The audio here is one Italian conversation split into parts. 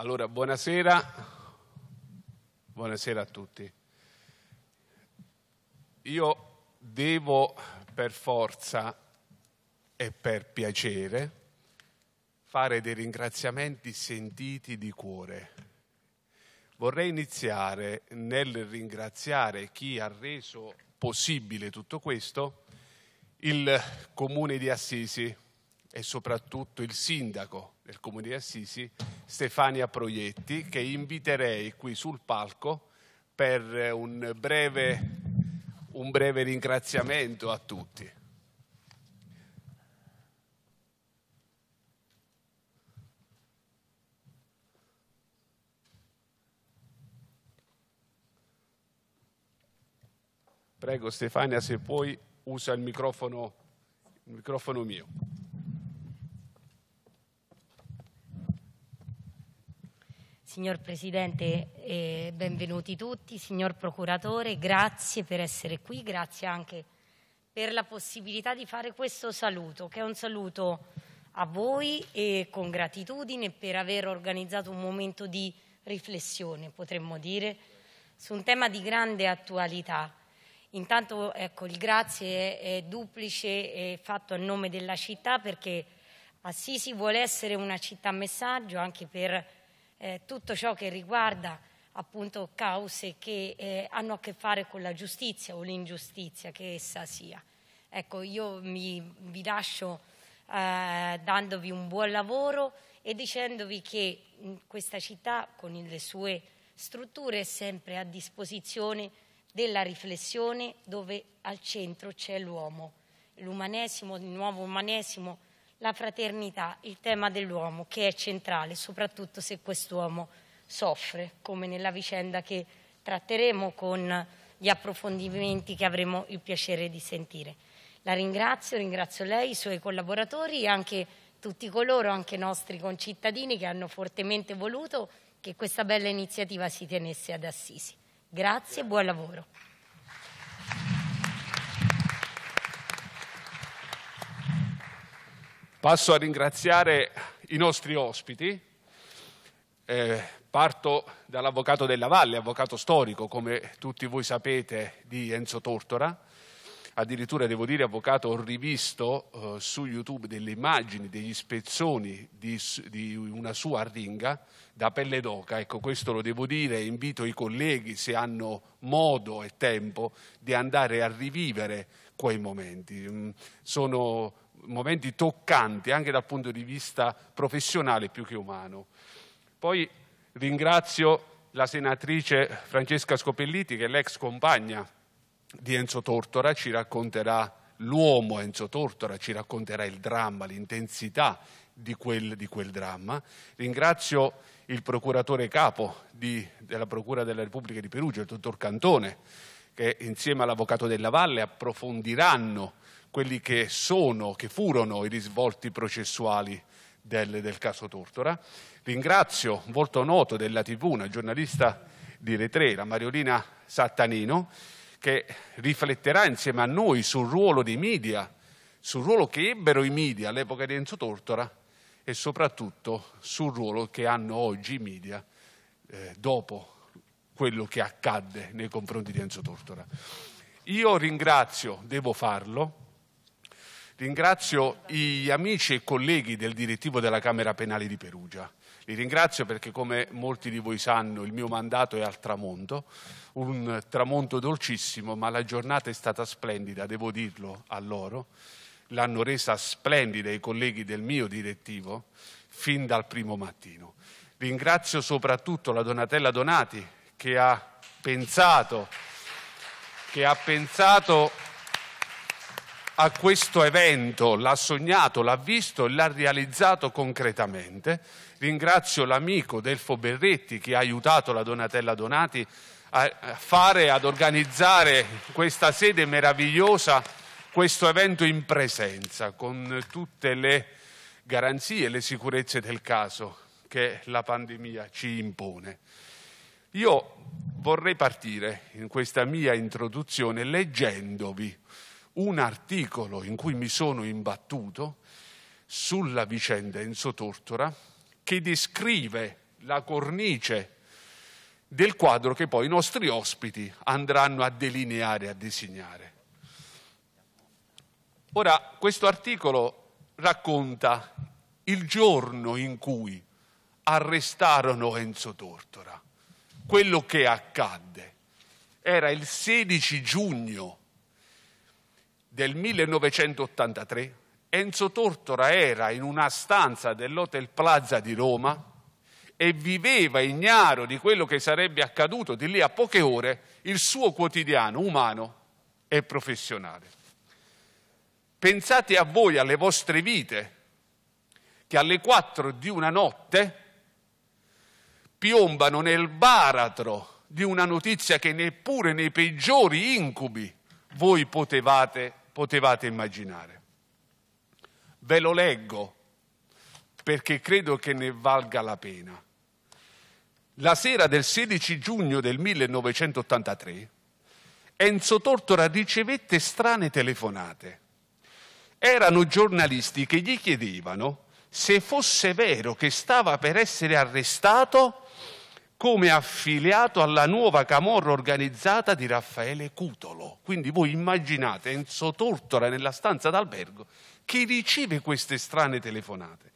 Allora, buonasera, buonasera a tutti. Io devo per forza e per piacere fare dei ringraziamenti sentiti di cuore. Vorrei iniziare nel ringraziare chi ha reso possibile tutto questo, il Comune di Assisi, e soprattutto il sindaco del comune di Assisi, Stefania Proietti, che inviterei qui sul palco per un breve, un breve ringraziamento a tutti. Prego Stefania se puoi usa il microfono, il microfono mio. Signor Presidente, eh, benvenuti tutti. Signor Procuratore, grazie per essere qui, grazie anche per la possibilità di fare questo saluto, che è un saluto a voi e con gratitudine per aver organizzato un momento di riflessione, potremmo dire, su un tema di grande attualità. Intanto ecco, il grazie è, è duplice, è fatto a nome della città perché Assisi vuole essere una città messaggio anche per eh, tutto ciò che riguarda appunto cause che eh, hanno a che fare con la giustizia o l'ingiustizia che essa sia. Ecco, io mi, vi lascio eh, dandovi un buon lavoro e dicendovi che questa città con le sue strutture è sempre a disposizione della riflessione dove al centro c'è l'uomo, l'umanesimo, il nuovo umanesimo la fraternità, il tema dell'uomo che è centrale, soprattutto se quest'uomo soffre, come nella vicenda che tratteremo con gli approfondimenti che avremo il piacere di sentire. La ringrazio, ringrazio lei, i suoi collaboratori e anche tutti coloro, anche i nostri concittadini che hanno fortemente voluto che questa bella iniziativa si tenesse ad Assisi. Grazie e buon lavoro. Passo a ringraziare i nostri ospiti. Eh, parto dall'avvocato della Valle, avvocato storico, come tutti voi sapete, di Enzo Tortora. Addirittura devo dire, avvocato, ho rivisto eh, su YouTube delle immagini, degli spezzoni di, di una sua arringa da pelle d'oca. Ecco, questo lo devo dire. e Invito i colleghi, se hanno modo e tempo, di andare a rivivere quei momenti. Mm, sono momenti toccanti anche dal punto di vista professionale più che umano. Poi ringrazio la senatrice Francesca Scopelliti che è l'ex compagna di Enzo Tortora, ci racconterà l'uomo Enzo Tortora, ci racconterà il dramma, l'intensità di quel, di quel, dramma. Ringrazio il procuratore capo di, della Procura della Repubblica di Perugia, il dottor Cantone, che insieme all'Avvocato della Valle approfondiranno quelli che sono, che furono i risvolti processuali del, del caso Tortora. Ringrazio, un volto noto della TV, una giornalista di Retre, la Mariolina Sattanino, che rifletterà insieme a noi sul ruolo dei media, sul ruolo che ebbero i media all'epoca di Enzo Tortora e soprattutto sul ruolo che hanno oggi i media eh, dopo quello che accadde nei confronti di Enzo Tortora. Io ringrazio, devo farlo, ringrazio gli amici e colleghi del direttivo della Camera Penale di Perugia. Li ringrazio perché, come molti di voi sanno, il mio mandato è al tramonto, un tramonto dolcissimo, ma la giornata è stata splendida, devo dirlo a loro. L'hanno resa splendida i colleghi del mio direttivo fin dal primo mattino. Ringrazio soprattutto la Donatella Donati, che ha pensato, che ha pensato a questo evento, l'ha sognato, l'ha visto e l'ha realizzato concretamente. Ringrazio l'amico Delfo Berretti che ha aiutato la Donatella Donati a fare, ad organizzare questa sede meravigliosa, questo evento in presenza, con tutte le garanzie e le sicurezze del caso che la pandemia ci impone. Io vorrei partire in questa mia introduzione leggendovi un articolo in cui mi sono imbattuto sulla vicenda Enzo Tortora che descrive la cornice del quadro che poi i nostri ospiti andranno a delineare, a disegnare. Ora, questo articolo racconta il giorno in cui arrestarono Enzo Tortora quello che accadde. Era il 16 giugno del 1983, Enzo Tortora era in una stanza dell'Hotel Plaza di Roma e viveva ignaro di quello che sarebbe accaduto di lì a poche ore il suo quotidiano umano e professionale. Pensate a voi, alle vostre vite, che alle 4 di una notte piombano nel baratro di una notizia che neppure nei peggiori incubi voi potevate, potevate immaginare. Ve lo leggo perché credo che ne valga la pena. La sera del 16 giugno del 1983 Enzo Tortora ricevette strane telefonate. Erano giornalisti che gli chiedevano se fosse vero che stava per essere arrestato come affiliato alla nuova camorra organizzata di Raffaele Cutolo. Quindi voi immaginate Enzo Tortora nella stanza d'albergo che riceve queste strane telefonate.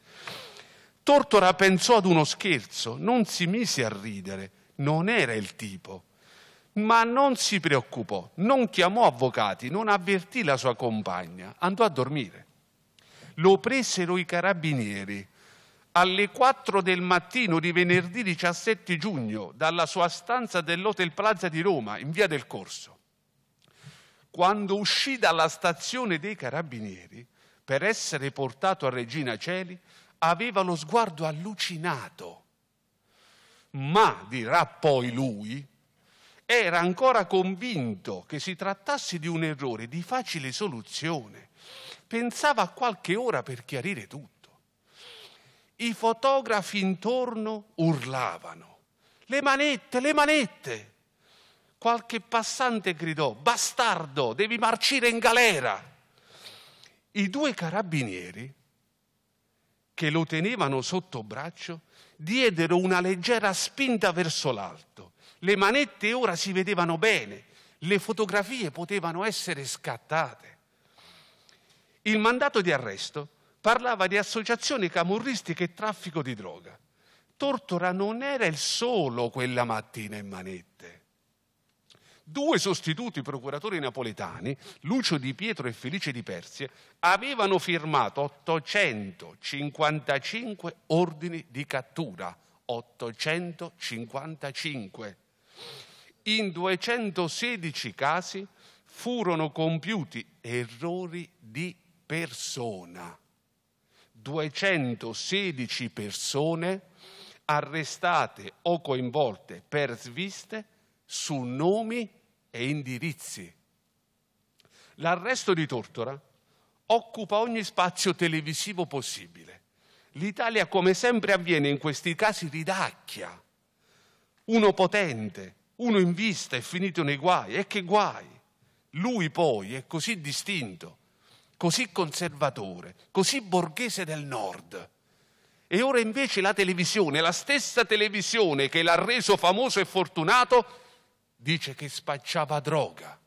Tortora pensò ad uno scherzo, non si mise a ridere, non era il tipo. Ma non si preoccupò, non chiamò avvocati, non avvertì la sua compagna, andò a dormire. Lo presero i carabinieri alle 4 del mattino di venerdì 17 giugno dalla sua stanza dell'Hotel Plaza di Roma, in via del Corso. Quando uscì dalla stazione dei Carabinieri per essere portato a Regina Celi, aveva lo sguardo allucinato. Ma, dirà poi lui, era ancora convinto che si trattasse di un errore di facile soluzione. Pensava a qualche ora per chiarire tutto i fotografi intorno urlavano. Le manette, le manette. Qualche passante gridò, bastardo, devi marcire in galera. I due carabinieri, che lo tenevano sotto braccio, diedero una leggera spinta verso l'alto. Le manette ora si vedevano bene, le fotografie potevano essere scattate. Il mandato di arresto parlava di associazioni camurristiche e traffico di droga. Tortora non era il solo quella mattina in manette. Due sostituti procuratori napoletani, Lucio Di Pietro e Felice Di Persia, avevano firmato 855 ordini di cattura. 855. In 216 casi furono compiuti errori di persona. 216 persone arrestate o coinvolte per sviste su nomi e indirizzi. L'arresto di Tortora occupa ogni spazio televisivo possibile. L'Italia, come sempre avviene in questi casi, ridacchia. Uno potente, uno in vista è finito nei guai, e che guai! Lui poi è così distinto così conservatore, così borghese del nord. E ora invece la televisione, la stessa televisione che l'ha reso famoso e fortunato, dice che spacciava droga.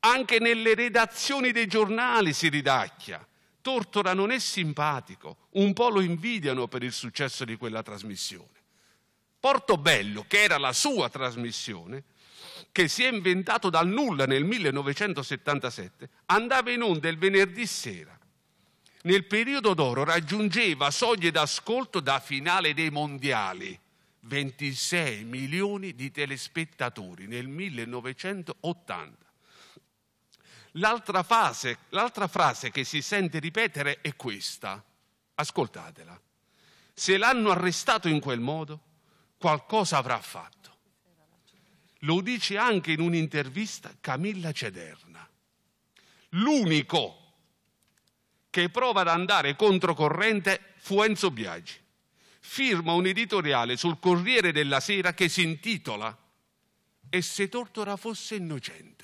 Anche nelle redazioni dei giornali si ridacchia. Tortora non è simpatico, un po' lo invidiano per il successo di quella trasmissione. Portobello, che era la sua trasmissione, che si è inventato dal nulla nel 1977, andava in onda il venerdì sera. Nel periodo d'oro raggiungeva soglie d'ascolto da finale dei mondiali. 26 milioni di telespettatori nel 1980. L'altra, fase, l'altra frase che si sente ripetere è questa. Ascoltatela. Se l'hanno arrestato in quel modo, qualcosa avrà fatto. Lo dice anche in un'intervista Camilla Cederna. L'unico che prova ad andare controcorrente fu Enzo Biagi. Firma un editoriale sul Corriere della Sera che si intitola E se Tortora fosse innocente?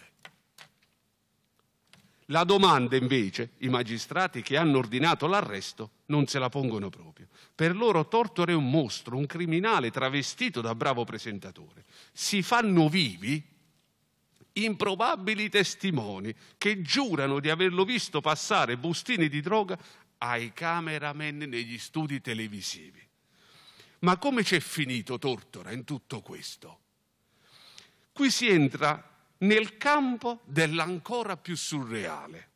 La domanda invece, i magistrati che hanno ordinato l'arresto, non se la pongono proprio. Per loro Tortore è un mostro, un criminale travestito da bravo presentatore. Si fanno vivi improbabili testimoni che giurano di averlo visto passare bustini di droga ai cameraman negli studi televisivi. Ma come c'è finito Tortora in tutto questo? Qui si entra nel campo dell'ancora più surreale.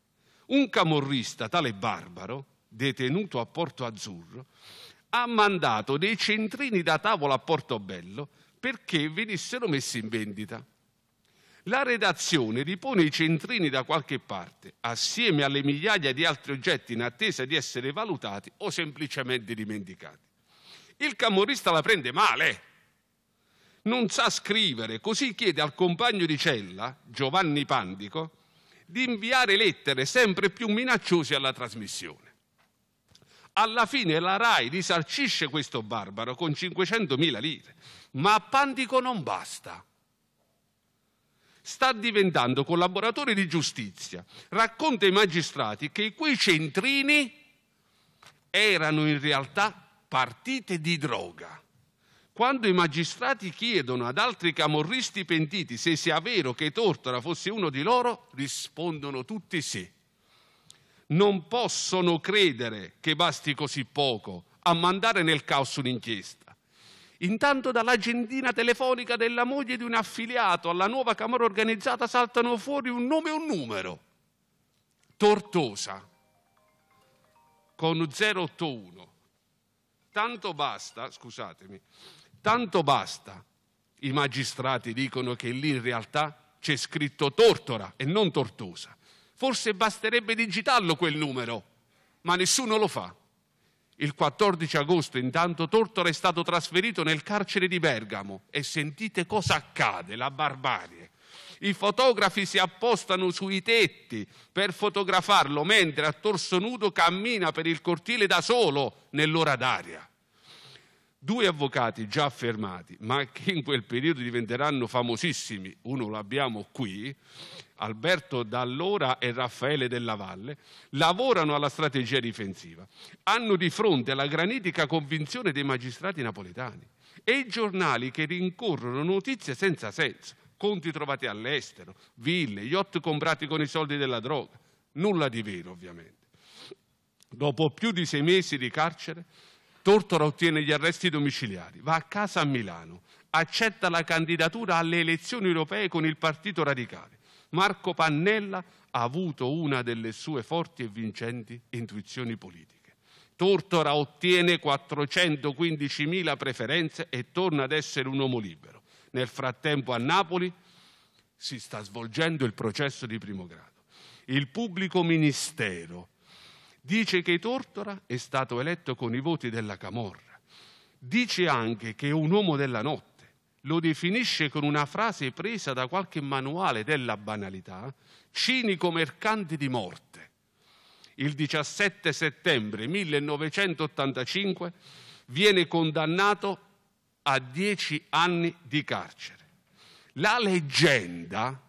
Un camorrista tale barbaro detenuto a Porto Azzurro, ha mandato dei centrini da tavola a Portobello perché venissero messi in vendita. La redazione ripone i centrini da qualche parte, assieme alle migliaia di altri oggetti in attesa di essere valutati o semplicemente dimenticati. Il camorrista la prende male. Non sa scrivere, così chiede al compagno di cella, Giovanni Pandico, di inviare lettere sempre più minacciose alla trasmissione alla fine la RAI risarcisce questo barbaro con 500.000 lire, ma a Pandico non basta. Sta diventando collaboratore di giustizia, racconta ai magistrati che quei centrini erano in realtà partite di droga. Quando i magistrati chiedono ad altri camorristi pentiti se sia vero che Tortora fosse uno di loro, rispondono tutti sì non possono credere che basti così poco a mandare nel caos un'inchiesta. Intanto dall'agendina telefonica della moglie di un affiliato alla nuova Camera organizzata saltano fuori un nome e un numero. Tortosa, con 081. Tanto basta, scusatemi, tanto basta. I magistrati dicono che lì in realtà c'è scritto tortora e non tortosa. Forse basterebbe digitarlo quel numero, ma nessuno lo fa. Il 14 agosto intanto Tortora è stato trasferito nel carcere di Bergamo e sentite cosa accade, la barbarie. I fotografi si appostano sui tetti per fotografarlo mentre a torso nudo cammina per il cortile da solo nell'ora d'aria. Due avvocati già affermati, ma che in quel periodo diventeranno famosissimi, uno lo abbiamo qui, Alberto Dall'Ora e Raffaele Della Valle, lavorano alla strategia difensiva. Hanno di fronte la granitica convinzione dei magistrati napoletani e i giornali che rincorrono notizie senza senso, conti trovati all'estero, ville, yacht comprati con i soldi della droga. Nulla di vero, ovviamente. Dopo più di sei mesi di carcere, Tortora ottiene gli arresti domiciliari, va a casa a Milano, accetta la candidatura alle elezioni europee con il Partito Radicale. Marco Pannella ha avuto una delle sue forti e vincenti intuizioni politiche. Tortora ottiene 415.000 preferenze e torna ad essere un uomo libero. Nel frattempo a Napoli si sta svolgendo il processo di primo grado. Il pubblico ministero dice che Tortora è stato eletto con i voti della Camorra. Dice anche che è un uomo della notte lo definisce con una frase presa da qualche manuale della banalità, cinico mercante di morte. Il 17 settembre 1985 viene condannato a dieci anni di carcere. La leggenda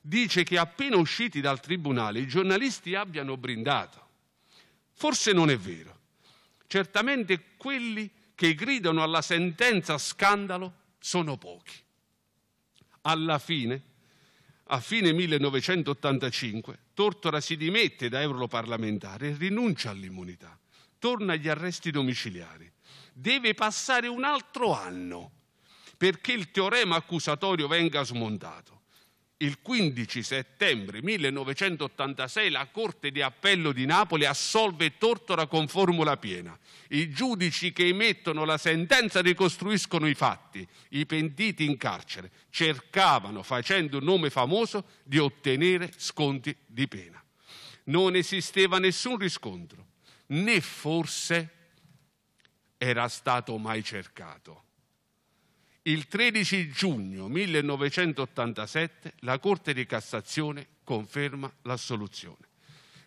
dice che appena usciti dal tribunale i giornalisti abbiano brindato. Forse non è vero. Certamente quelli che gridano alla sentenza scandalo sono pochi. Alla fine, a fine 1985, Tortora si dimette da europarlamentare e rinuncia all'immunità, torna agli arresti domiciliari. Deve passare un altro anno perché il teorema accusatorio venga smontato il 15 settembre 1986 la Corte di Appello di Napoli assolve Tortora con formula piena. I giudici che emettono la sentenza ricostruiscono i fatti. I pentiti in carcere cercavano, facendo un nome famoso, di ottenere sconti di pena. Non esisteva nessun riscontro, né forse era stato mai cercato. Il 13 giugno 1987 la Corte di Cassazione conferma l'assoluzione.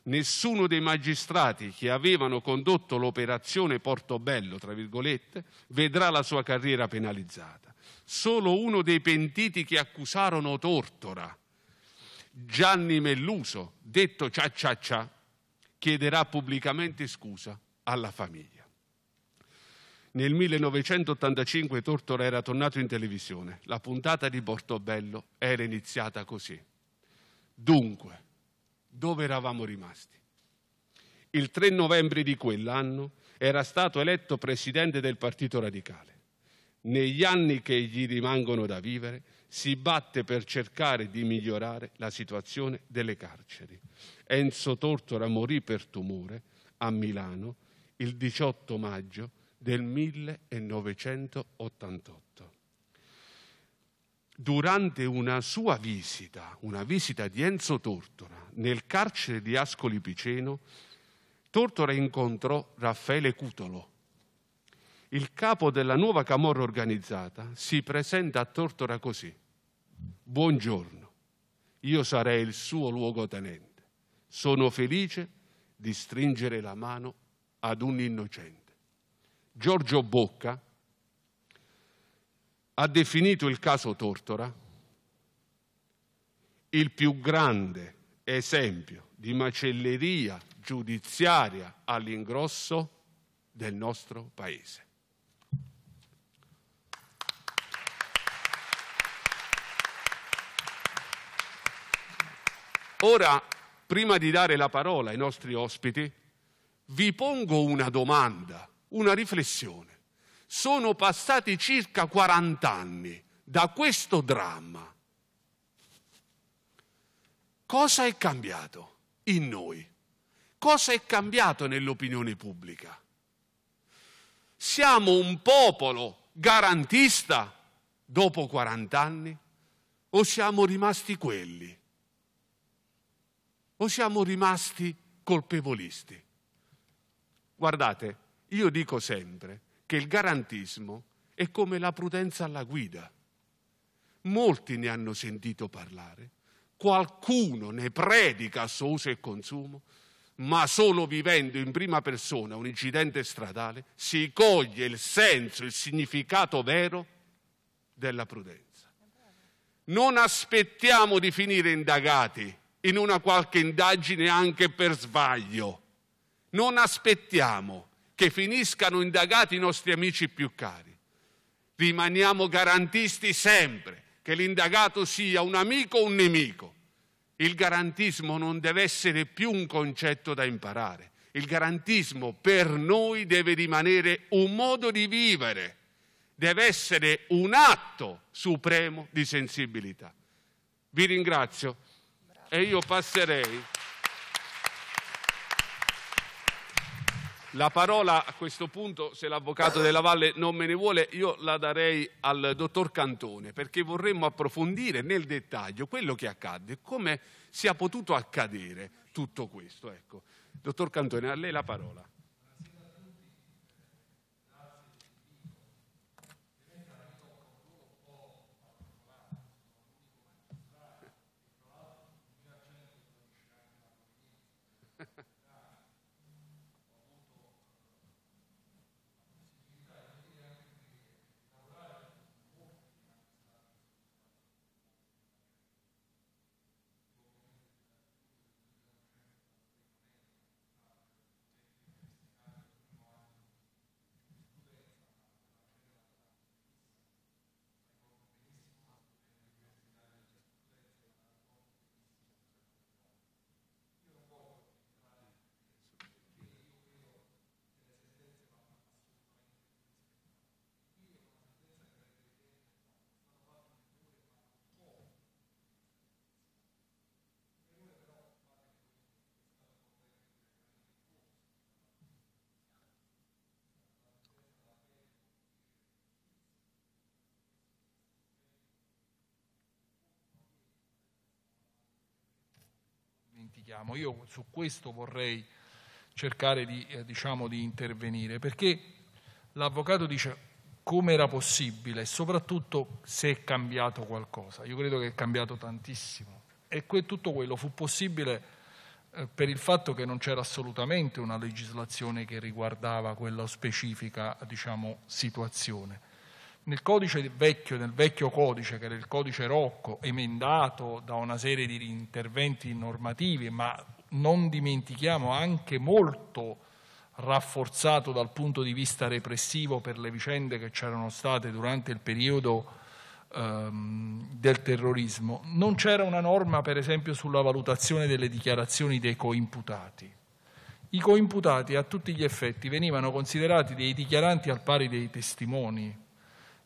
Nessuno dei magistrati che avevano condotto l'operazione Portobello, tra virgolette, vedrà la sua carriera penalizzata. Solo uno dei pentiti che accusarono Tortora, Gianni Melluso, detto Ciacciaccia, chiederà pubblicamente scusa alla famiglia. Nel 1985 Tortora era tornato in televisione. La puntata di Portobello era iniziata così. Dunque, dove eravamo rimasti? Il 3 novembre di quell'anno era stato eletto presidente del Partito Radicale. Negli anni che gli rimangono da vivere si batte per cercare di migliorare la situazione delle carceri. Enzo Tortora morì per tumore a Milano il 18 maggio del 1988. Durante una sua visita, una visita di Enzo Tortora, nel carcere di Ascoli Piceno, Tortora incontrò Raffaele Cutolo. Il capo della nuova Camorra organizzata si presenta a Tortora così. Buongiorno, io sarei il suo luogotenente. Sono felice di stringere la mano ad un innocente. Giorgio Bocca ha definito il caso Tortora il più grande esempio di macelleria giudiziaria all'ingrosso del nostro Paese. Ora, prima di dare la parola ai nostri ospiti, vi pongo una domanda una riflessione. Sono passati circa 40 anni da questo dramma. Cosa è cambiato in noi? Cosa è cambiato nell'opinione pubblica? Siamo un popolo garantista dopo 40 anni o siamo rimasti quelli? O siamo rimasti colpevolisti? Guardate, io dico sempre che il garantismo è come la prudenza alla guida. Molti ne hanno sentito parlare, qualcuno ne predica a suo uso e consumo, ma solo vivendo in prima persona un incidente stradale si coglie il senso, il significato vero della prudenza. Non aspettiamo di finire indagati in una qualche indagine anche per sbaglio. Non aspettiamo che finiscano indagati i nostri amici più cari. Rimaniamo garantisti sempre che l'indagato sia un amico o un nemico. Il garantismo non deve essere più un concetto da imparare. Il garantismo per noi deve rimanere un modo di vivere, deve essere un atto supremo di sensibilità. Vi ringrazio Bravo. e io passerei. La parola a questo punto, se l'avvocato della Valle non me ne vuole, io la darei al dottor Cantone, perché vorremmo approfondire nel dettaglio quello che accadde, come sia potuto accadere tutto questo. Ecco. Dottor Cantone, a lei la parola. dimentichiamo. Io su questo vorrei cercare di, eh, diciamo, di intervenire, perché l'avvocato dice come era possibile e soprattutto se è cambiato qualcosa. Io credo che è cambiato tantissimo e que- tutto quello fu possibile eh, per il fatto che non c'era assolutamente una legislazione che riguardava quella specifica diciamo, situazione nel codice vecchio, nel vecchio codice, che era il codice Rocco, emendato da una serie di interventi normativi, ma non dimentichiamo anche molto rafforzato dal punto di vista repressivo per le vicende che c'erano state durante il periodo ehm, del terrorismo, non c'era una norma per esempio sulla valutazione delle dichiarazioni dei coimputati. I coimputati a tutti gli effetti venivano considerati dei dichiaranti al pari dei testimoni,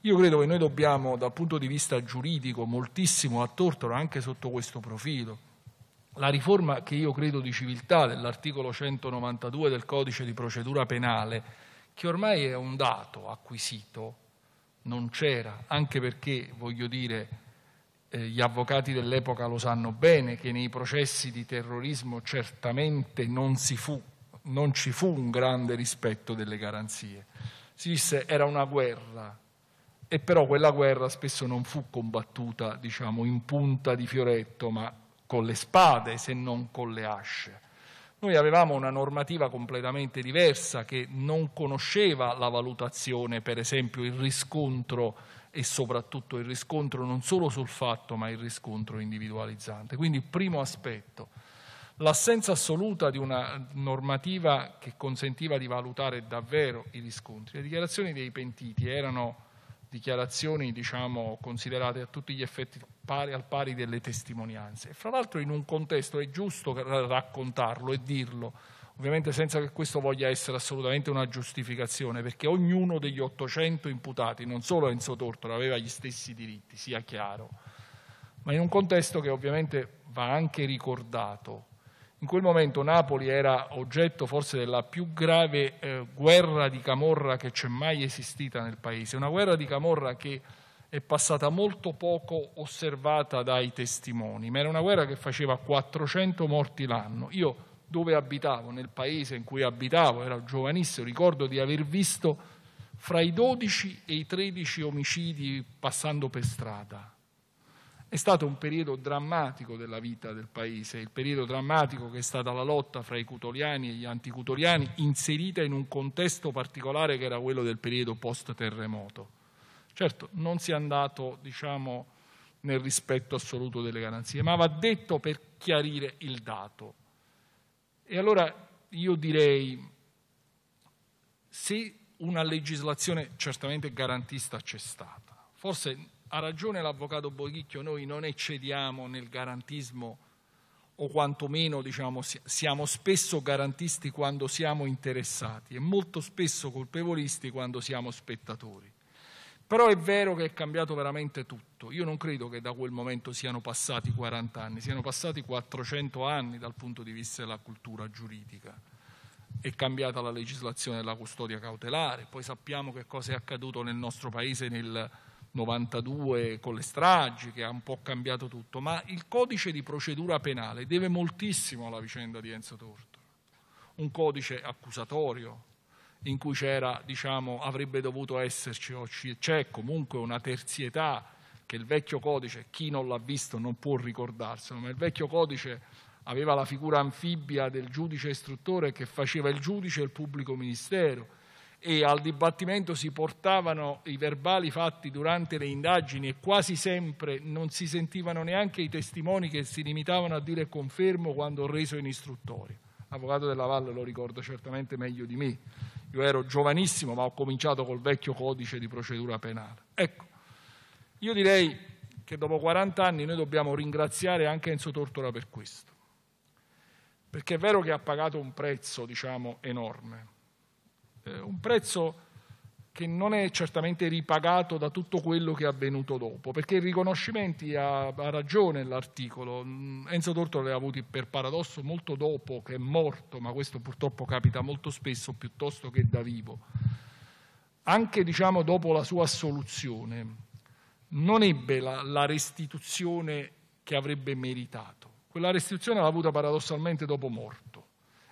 io credo che noi dobbiamo, dal punto di vista giuridico, moltissimo a Tortora anche sotto questo profilo. La riforma che io credo di civiltà dell'articolo 192 del codice di procedura penale, che ormai è un dato acquisito, non c'era, anche perché, voglio dire, eh, gli avvocati dell'epoca lo sanno bene che nei processi di terrorismo certamente non, fu, non ci fu un grande rispetto delle garanzie. Si disse era una guerra, e però quella guerra spesso non fu combattuta diciamo, in punta di fioretto, ma con le spade se non con le asce. Noi avevamo una normativa completamente diversa che non conosceva la valutazione, per esempio il riscontro e soprattutto il riscontro non solo sul fatto, ma il riscontro individualizzante. Quindi il primo aspetto, l'assenza assoluta di una normativa che consentiva di valutare davvero i riscontri. Le dichiarazioni dei pentiti erano dichiarazioni diciamo, considerate a tutti gli effetti pari, al pari delle testimonianze. E fra l'altro in un contesto è giusto raccontarlo e dirlo, ovviamente senza che questo voglia essere assolutamente una giustificazione, perché ognuno degli 800 imputati, non solo Enzo Tortora, aveva gli stessi diritti, sia chiaro, ma in un contesto che ovviamente va anche ricordato in quel momento Napoli era oggetto forse della più grave eh, guerra di camorra che c'è mai esistita nel paese, una guerra di camorra che è passata molto poco osservata dai testimoni, ma era una guerra che faceva 400 morti l'anno. Io dove abitavo, nel paese in cui abitavo, ero giovanissimo, ricordo di aver visto fra i 12 e i 13 omicidi passando per strada, è stato un periodo drammatico della vita del paese, il periodo drammatico che è stata la lotta fra i cutoliani e gli anticutoriani, inserita in un contesto particolare che era quello del periodo post-terremoto. Certo, non si è andato, diciamo, nel rispetto assoluto delle garanzie, ma va detto per chiarire il dato. E allora io direi, se una legislazione certamente garantista c'è stata, forse ha ragione l'avvocato Boghicchio, noi non eccediamo nel garantismo o quantomeno diciamo, siamo spesso garantisti quando siamo interessati e molto spesso colpevolisti quando siamo spettatori. Però è vero che è cambiato veramente tutto. Io non credo che da quel momento siano passati 40 anni, siano passati 400 anni dal punto di vista della cultura giuridica. È cambiata la legislazione della custodia cautelare, poi sappiamo che cosa è accaduto nel nostro Paese nel 92 con le stragi che ha un po' cambiato tutto, ma il codice di procedura penale deve moltissimo alla vicenda di Enzo Torto. un codice accusatorio in cui c'era, diciamo, avrebbe dovuto esserci o c'è comunque una terzietà che il vecchio codice, chi non l'ha visto non può ricordarselo, ma il vecchio codice aveva la figura anfibia del giudice istruttore che faceva il giudice e il pubblico ministero e al dibattimento si portavano i verbali fatti durante le indagini e quasi sempre non si sentivano neanche i testimoni che si limitavano a dire confermo quando reso in istruttoria. L'avvocato della Valle lo ricorda certamente meglio di me. Io ero giovanissimo, ma ho cominciato col vecchio codice di procedura penale. Ecco, io direi che dopo 40 anni noi dobbiamo ringraziare anche Enzo Tortora per questo. Perché è vero che ha pagato un prezzo, diciamo, enorme eh, un prezzo che non è certamente ripagato da tutto quello che è avvenuto dopo, perché i riconoscimenti ha, ha ragione l'articolo, mm, Enzo Tortore li ha avuti per paradosso molto dopo che è morto, ma questo purtroppo capita molto spesso piuttosto che da vivo, anche diciamo, dopo la sua assoluzione, non ebbe la, la restituzione che avrebbe meritato, quella restituzione l'ha avuta paradossalmente dopo morto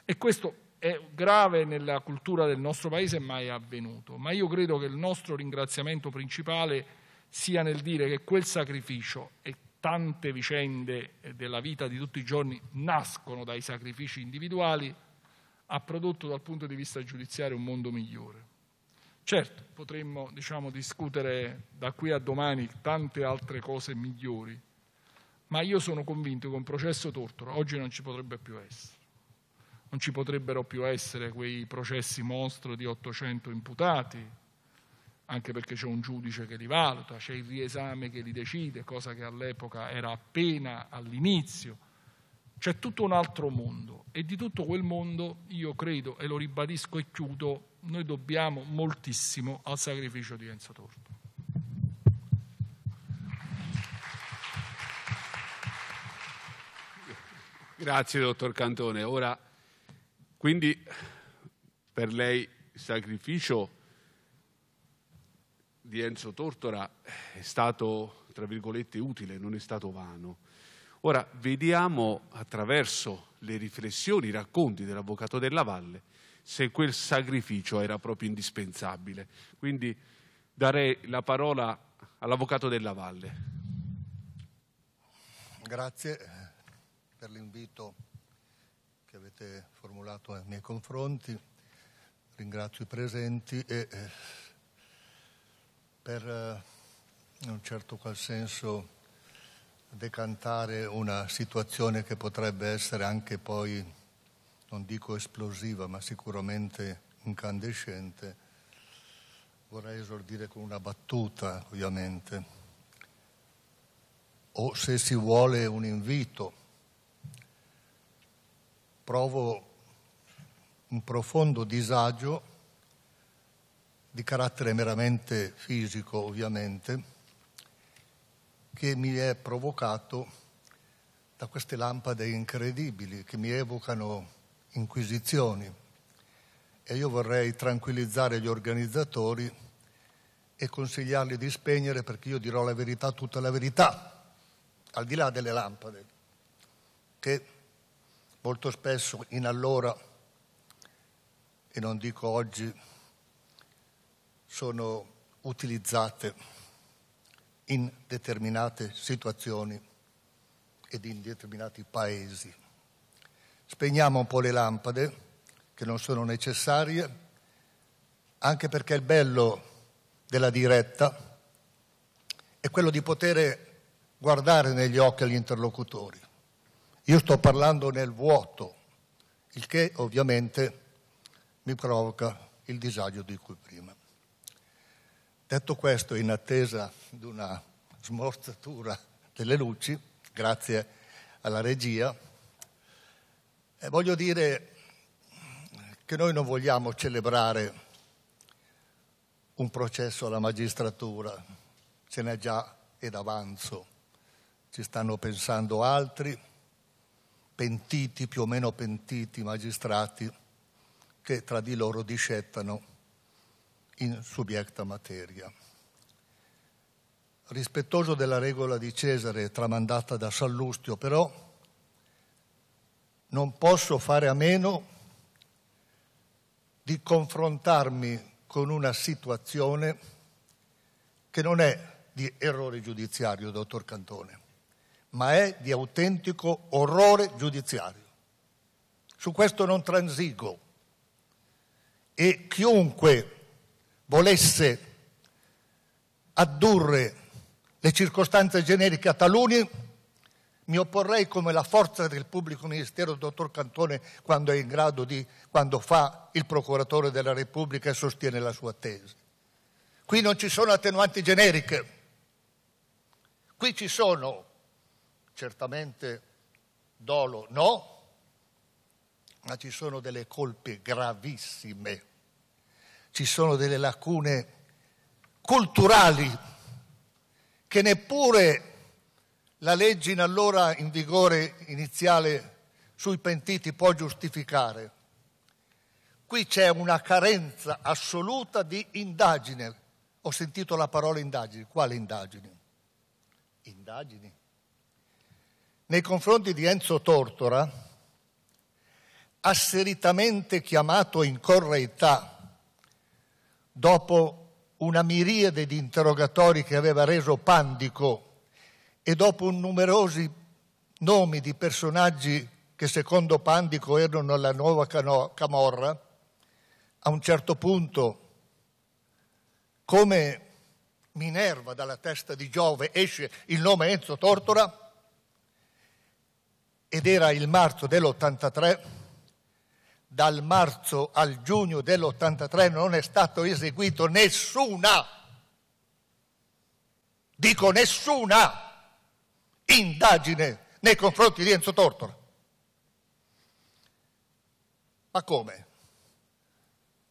e questo è grave nella cultura del nostro paese, ma è avvenuto. Ma io credo che il nostro ringraziamento principale sia nel dire che quel sacrificio e tante vicende della vita di tutti i giorni nascono dai sacrifici individuali, ha prodotto dal punto di vista giudiziario un mondo migliore. Certo, potremmo diciamo, discutere da qui a domani tante altre cose migliori, ma io sono convinto che un processo tortoro oggi non ci potrebbe più essere non ci potrebbero più essere quei processi mostro di 800 imputati, anche perché c'è un giudice che li valuta, c'è il riesame che li decide, cosa che all'epoca era appena all'inizio. C'è tutto un altro mondo e di tutto quel mondo io credo, e lo ribadisco e chiudo, noi dobbiamo moltissimo al sacrificio di Enzo Torto. Grazie dottor Cantone. Ora quindi per lei il sacrificio di Enzo Tortora è stato, tra virgolette, utile, non è stato vano. Ora vediamo attraverso le riflessioni, i racconti dell'avvocato della Valle, se quel sacrificio era proprio indispensabile. Quindi darei la parola all'avvocato della Valle. Grazie eh, per l'invito avete formulato nei miei confronti. Ringrazio i presenti e eh, per eh, in un certo qual senso decantare una situazione che potrebbe essere anche poi, non dico esplosiva, ma sicuramente incandescente, vorrei esordire con una battuta, ovviamente, o se si vuole un invito provo un profondo disagio di carattere meramente fisico ovviamente che mi è provocato da queste lampade incredibili che mi evocano inquisizioni e io vorrei tranquillizzare gli organizzatori e consigliarli di spegnere perché io dirò la verità, tutta la verità, al di là delle lampade, che molto spesso in allora, e non dico oggi, sono utilizzate in determinate situazioni ed in determinati paesi. Spegniamo un po' le lampade che non sono necessarie, anche perché il bello della diretta è quello di poter guardare negli occhi agli interlocutori io sto parlando nel vuoto, il che ovviamente mi provoca il disagio di cui prima. Detto questo, in attesa di una smorzatura delle luci, grazie alla regia, eh, voglio dire che noi non vogliamo celebrare un processo alla magistratura, ce n'è già ed avanzo, ci stanno pensando altri pentiti, più o meno pentiti magistrati che tra di loro discettano in subiecta materia. Rispettoso della regola di Cesare tramandata da Sallustio, però, non posso fare a meno di confrontarmi con una situazione che non è di errore giudiziario, dottor Cantone ma è di autentico orrore giudiziario. Su questo non transigo e chiunque volesse addurre le circostanze generiche a taluni mi opporrei come la forza del pubblico ministero, dottor Cantone, quando è in grado di, quando fa il procuratore della Repubblica e sostiene la sua tesi. Qui non ci sono attenuanti generiche, qui ci sono certamente dolo no, ma ci sono delle colpe gravissime, ci sono delle lacune culturali che neppure la legge in allora in vigore iniziale sui pentiti può giustificare. Qui c'è una carenza assoluta di indagine. Ho sentito la parola indagine. Quale indagine? Indagini nei confronti di Enzo Tortora, asseritamente chiamato in correità dopo una miriade di interrogatori che aveva reso pandico e dopo numerosi nomi di personaggi che secondo Pandico erano la nuova Camorra, a un certo punto, come Minerva dalla testa di Giove, esce il nome Enzo Tortora, ed era il marzo dell'83, dal marzo al giugno dell'83 non è stato eseguito nessuna, dico nessuna, indagine nei confronti di Enzo Tortora. Ma come?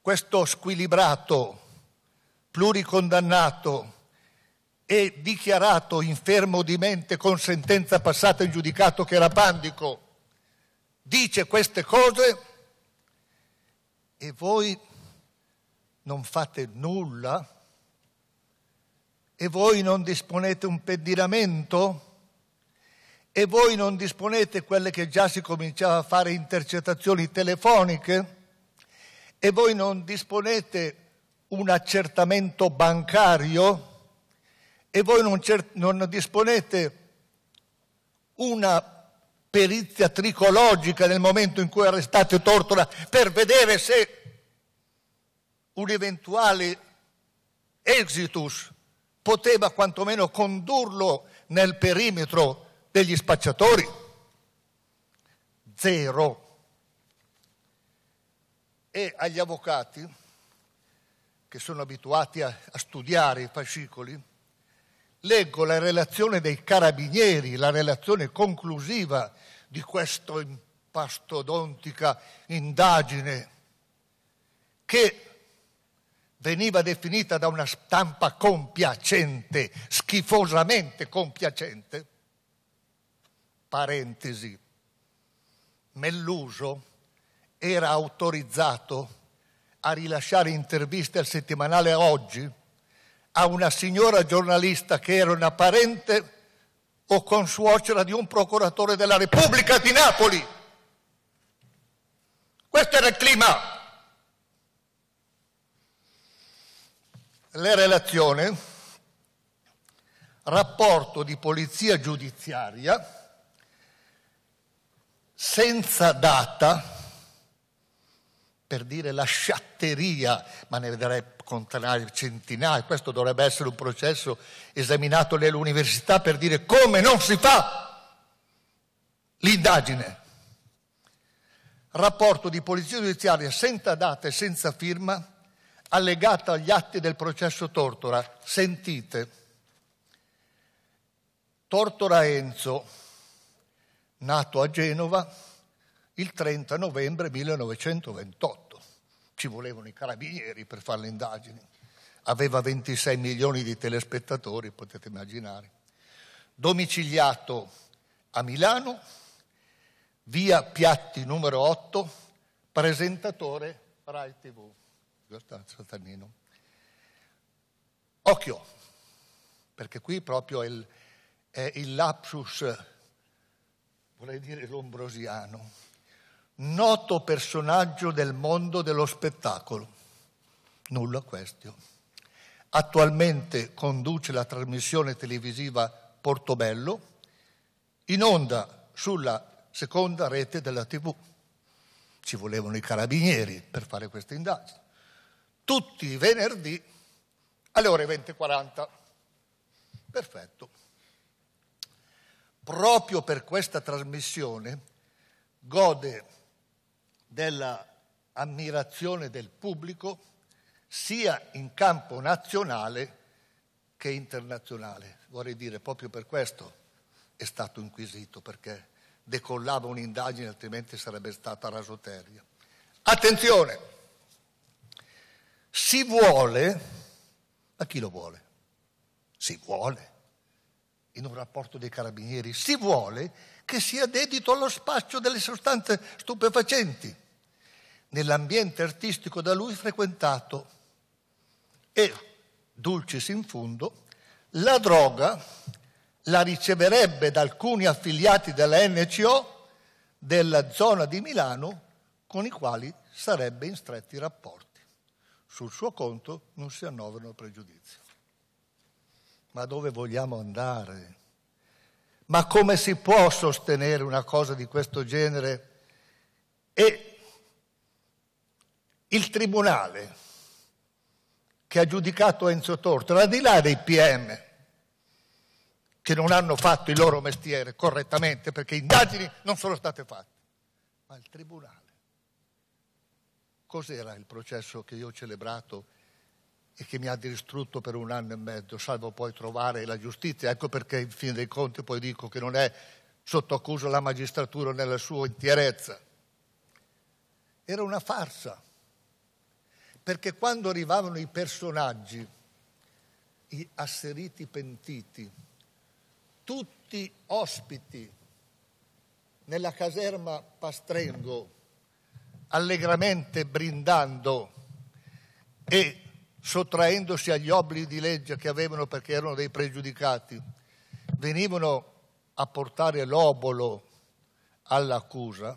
Questo squilibrato, pluricondannato, e dichiarato infermo di mente con sentenza passata in giudicato che era pandico, dice queste cose e voi non fate nulla? E voi non disponete un pedinamento? E voi non disponete quelle che già si cominciava a fare intercettazioni telefoniche? E voi non disponete un accertamento bancario? e voi non, cer- non disponete una perizia tricologica nel momento in cui arrestate Tortola per vedere se un eventuale exitus poteva quantomeno condurlo nel perimetro degli spacciatori? Zero. E agli avvocati, che sono abituati a, a studiare i fascicoli, leggo la relazione dei carabinieri, la relazione conclusiva di questa impastodontica indagine che veniva definita da una stampa compiacente, schifosamente compiacente, parentesi, Melluso era autorizzato a rilasciare interviste al settimanale Oggi a una signora giornalista che era una parente o consuocera di un procuratore della Repubblica di Napoli. Questo era il clima. Le relazioni, rapporto di polizia giudiziaria senza data per dire la sciatteria, ma ne vedrei contrari centinaia. Questo dovrebbe essere un processo esaminato nell'università per dire come non si fa l'indagine. Rapporto di polizia giudiziaria senza data e senza firma, allegata agli atti del processo Tortora. Sentite. Tortora Enzo, nato a Genova, il 30 novembre 1928. Ci volevano i carabinieri per fare le indagini. Aveva 26 milioni di telespettatori, potete immaginare. Domiciliato a Milano, via Piatti numero 8, presentatore Rai TV. Occhio, perché qui proprio è il, è il lapsus, vorrei dire lombrosiano noto personaggio del mondo dello spettacolo. Nulla questo. Attualmente conduce la trasmissione televisiva Portobello, in onda sulla seconda rete della TV. Ci volevano i carabinieri per fare questa indagine. Tutti i venerdì alle ore 20.40. Perfetto. Proprio per questa trasmissione gode dell'ammirazione del pubblico sia in campo nazionale che internazionale. Vorrei dire, proprio per questo è stato inquisito, perché decollava un'indagine, altrimenti sarebbe stata rasoteria. Attenzione, si vuole, ma chi lo vuole? Si vuole in un rapporto dei carabinieri, si vuole che sia dedito allo spaccio delle sostanze stupefacenti nell'ambiente artistico da lui frequentato e, dulcis in fundo, la droga la riceverebbe da alcuni affiliati della NCO della zona di Milano con i quali sarebbe in stretti rapporti. Sul suo conto non si annoverano pregiudizi ma dove vogliamo andare? Ma come si può sostenere una cosa di questo genere? E il tribunale che ha giudicato Enzo Tortora, al di là dei PM che non hanno fatto il loro mestiere correttamente perché indagini non sono state fatte, ma il tribunale. Cos'era il processo che io ho celebrato e che mi ha distrutto per un anno e mezzo, salvo poi trovare la giustizia. Ecco perché in fin dei conti poi dico che non è sotto accusa la magistratura nella sua intierezza. Era una farsa, perché quando arrivavano i personaggi, i asseriti pentiti, tutti ospiti nella caserma Pastrengo, allegramente brindando e sottraendosi agli obblighi di legge che avevano perché erano dei pregiudicati, venivano a portare l'obolo all'accusa,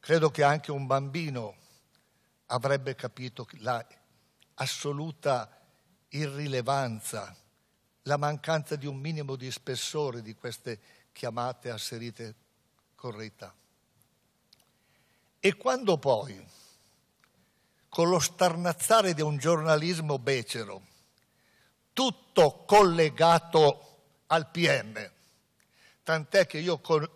credo che anche un bambino avrebbe capito la assoluta irrilevanza, la mancanza di un minimo di spessore di queste chiamate asserite con correità. E quando poi con lo starnazzare di un giornalismo becero, tutto collegato al PM. Tant'è che io con,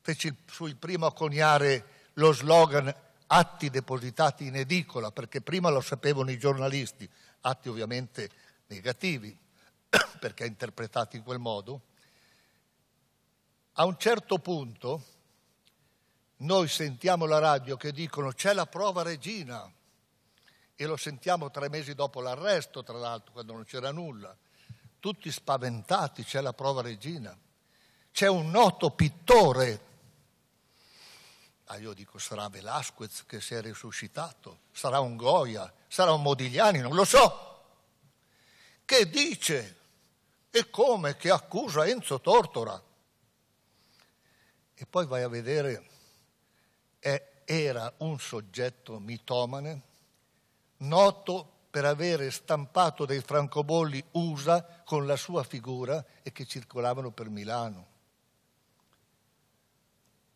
feci, fui primo a coniare lo slogan atti depositati in edicola, perché prima lo sapevano i giornalisti, atti ovviamente negativi, perché interpretati in quel modo. A un certo punto noi sentiamo la radio che dicono c'è la prova regina, e lo sentiamo tre mesi dopo l'arresto, tra l'altro, quando non c'era nulla. Tutti spaventati, c'è la prova regina. C'è un noto pittore, ah, io dico sarà Velasquez che si è risuscitato, sarà un Goya, sarà un Modigliani, non lo so, che dice e come che accusa Enzo Tortora. E poi vai a vedere, è, era un soggetto mitomane noto per avere stampato dei francobolli USA con la sua figura e che circolavano per Milano.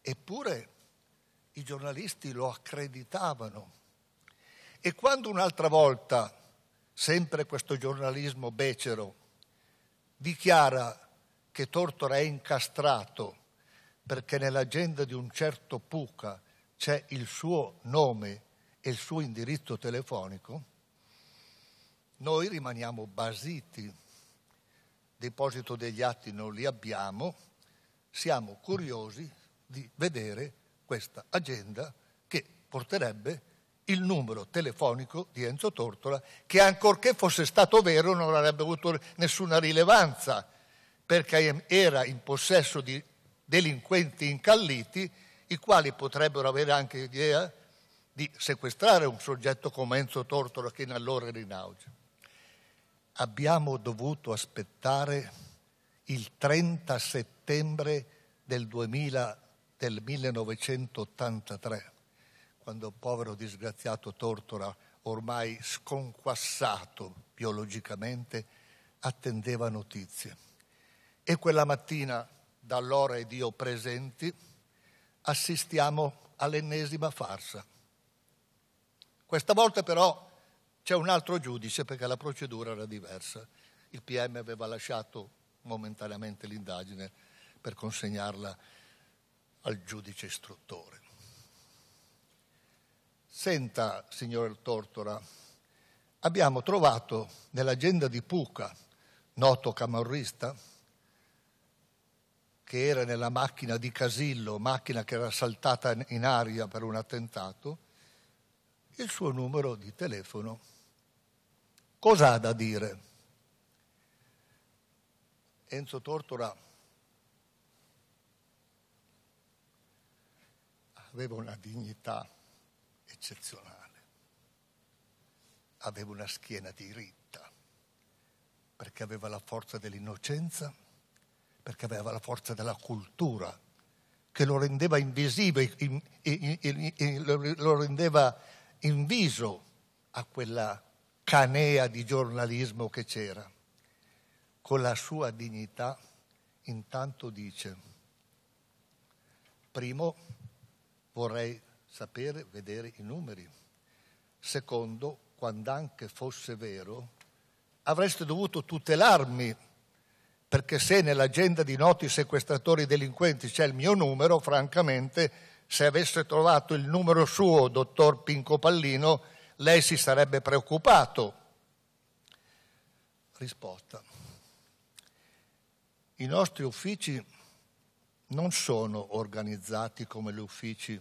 Eppure i giornalisti lo accreditavano. E quando un'altra volta, sempre questo giornalismo becero, dichiara che Tortora è incastrato perché nell'agenda di un certo Puca c'è il suo nome e il suo indirizzo telefonico, noi rimaniamo basiti. Deposito degli atti non li abbiamo, siamo curiosi di vedere questa agenda che porterebbe il numero telefonico di Enzo Tortola, che ancorché fosse stato vero non avrebbe avuto nessuna rilevanza, perché era in possesso di delinquenti incalliti, i quali potrebbero avere anche idea di sequestrare un soggetto come Enzo Tortora che in allora era in auge. Abbiamo dovuto aspettare il 30 settembre del, 2000, del 1983, quando il povero disgraziato Tortora, ormai sconquassato biologicamente, attendeva notizie. E quella mattina, da allora ed io presenti, assistiamo all'ennesima farsa questa volta però c'è un altro giudice perché la procedura era diversa. Il PM aveva lasciato momentaneamente l'indagine per consegnarla al giudice istruttore. Senta, signor Tortora, abbiamo trovato nell'agenda di Puca, noto camorrista, che era nella macchina di Casillo, macchina che era saltata in aria per un attentato, il suo numero di telefono. Cosa ha da dire? Enzo Tortora aveva una dignità eccezionale, aveva una schiena diritta, perché aveva la forza dell'innocenza, perché aveva la forza della cultura, che lo rendeva invisibile, in, in, in, lo rendeva in viso a quella canea di giornalismo che c'era. Con la sua dignità intanto dice, primo vorrei sapere, vedere i numeri, secondo, quando anche fosse vero, avreste dovuto tutelarmi, perché se nell'agenda di noti sequestratori delinquenti c'è il mio numero, francamente se avesse trovato il numero suo, dottor Pinco Pallino, lei si sarebbe preoccupato. Risposta. I nostri uffici non sono organizzati come gli uffici,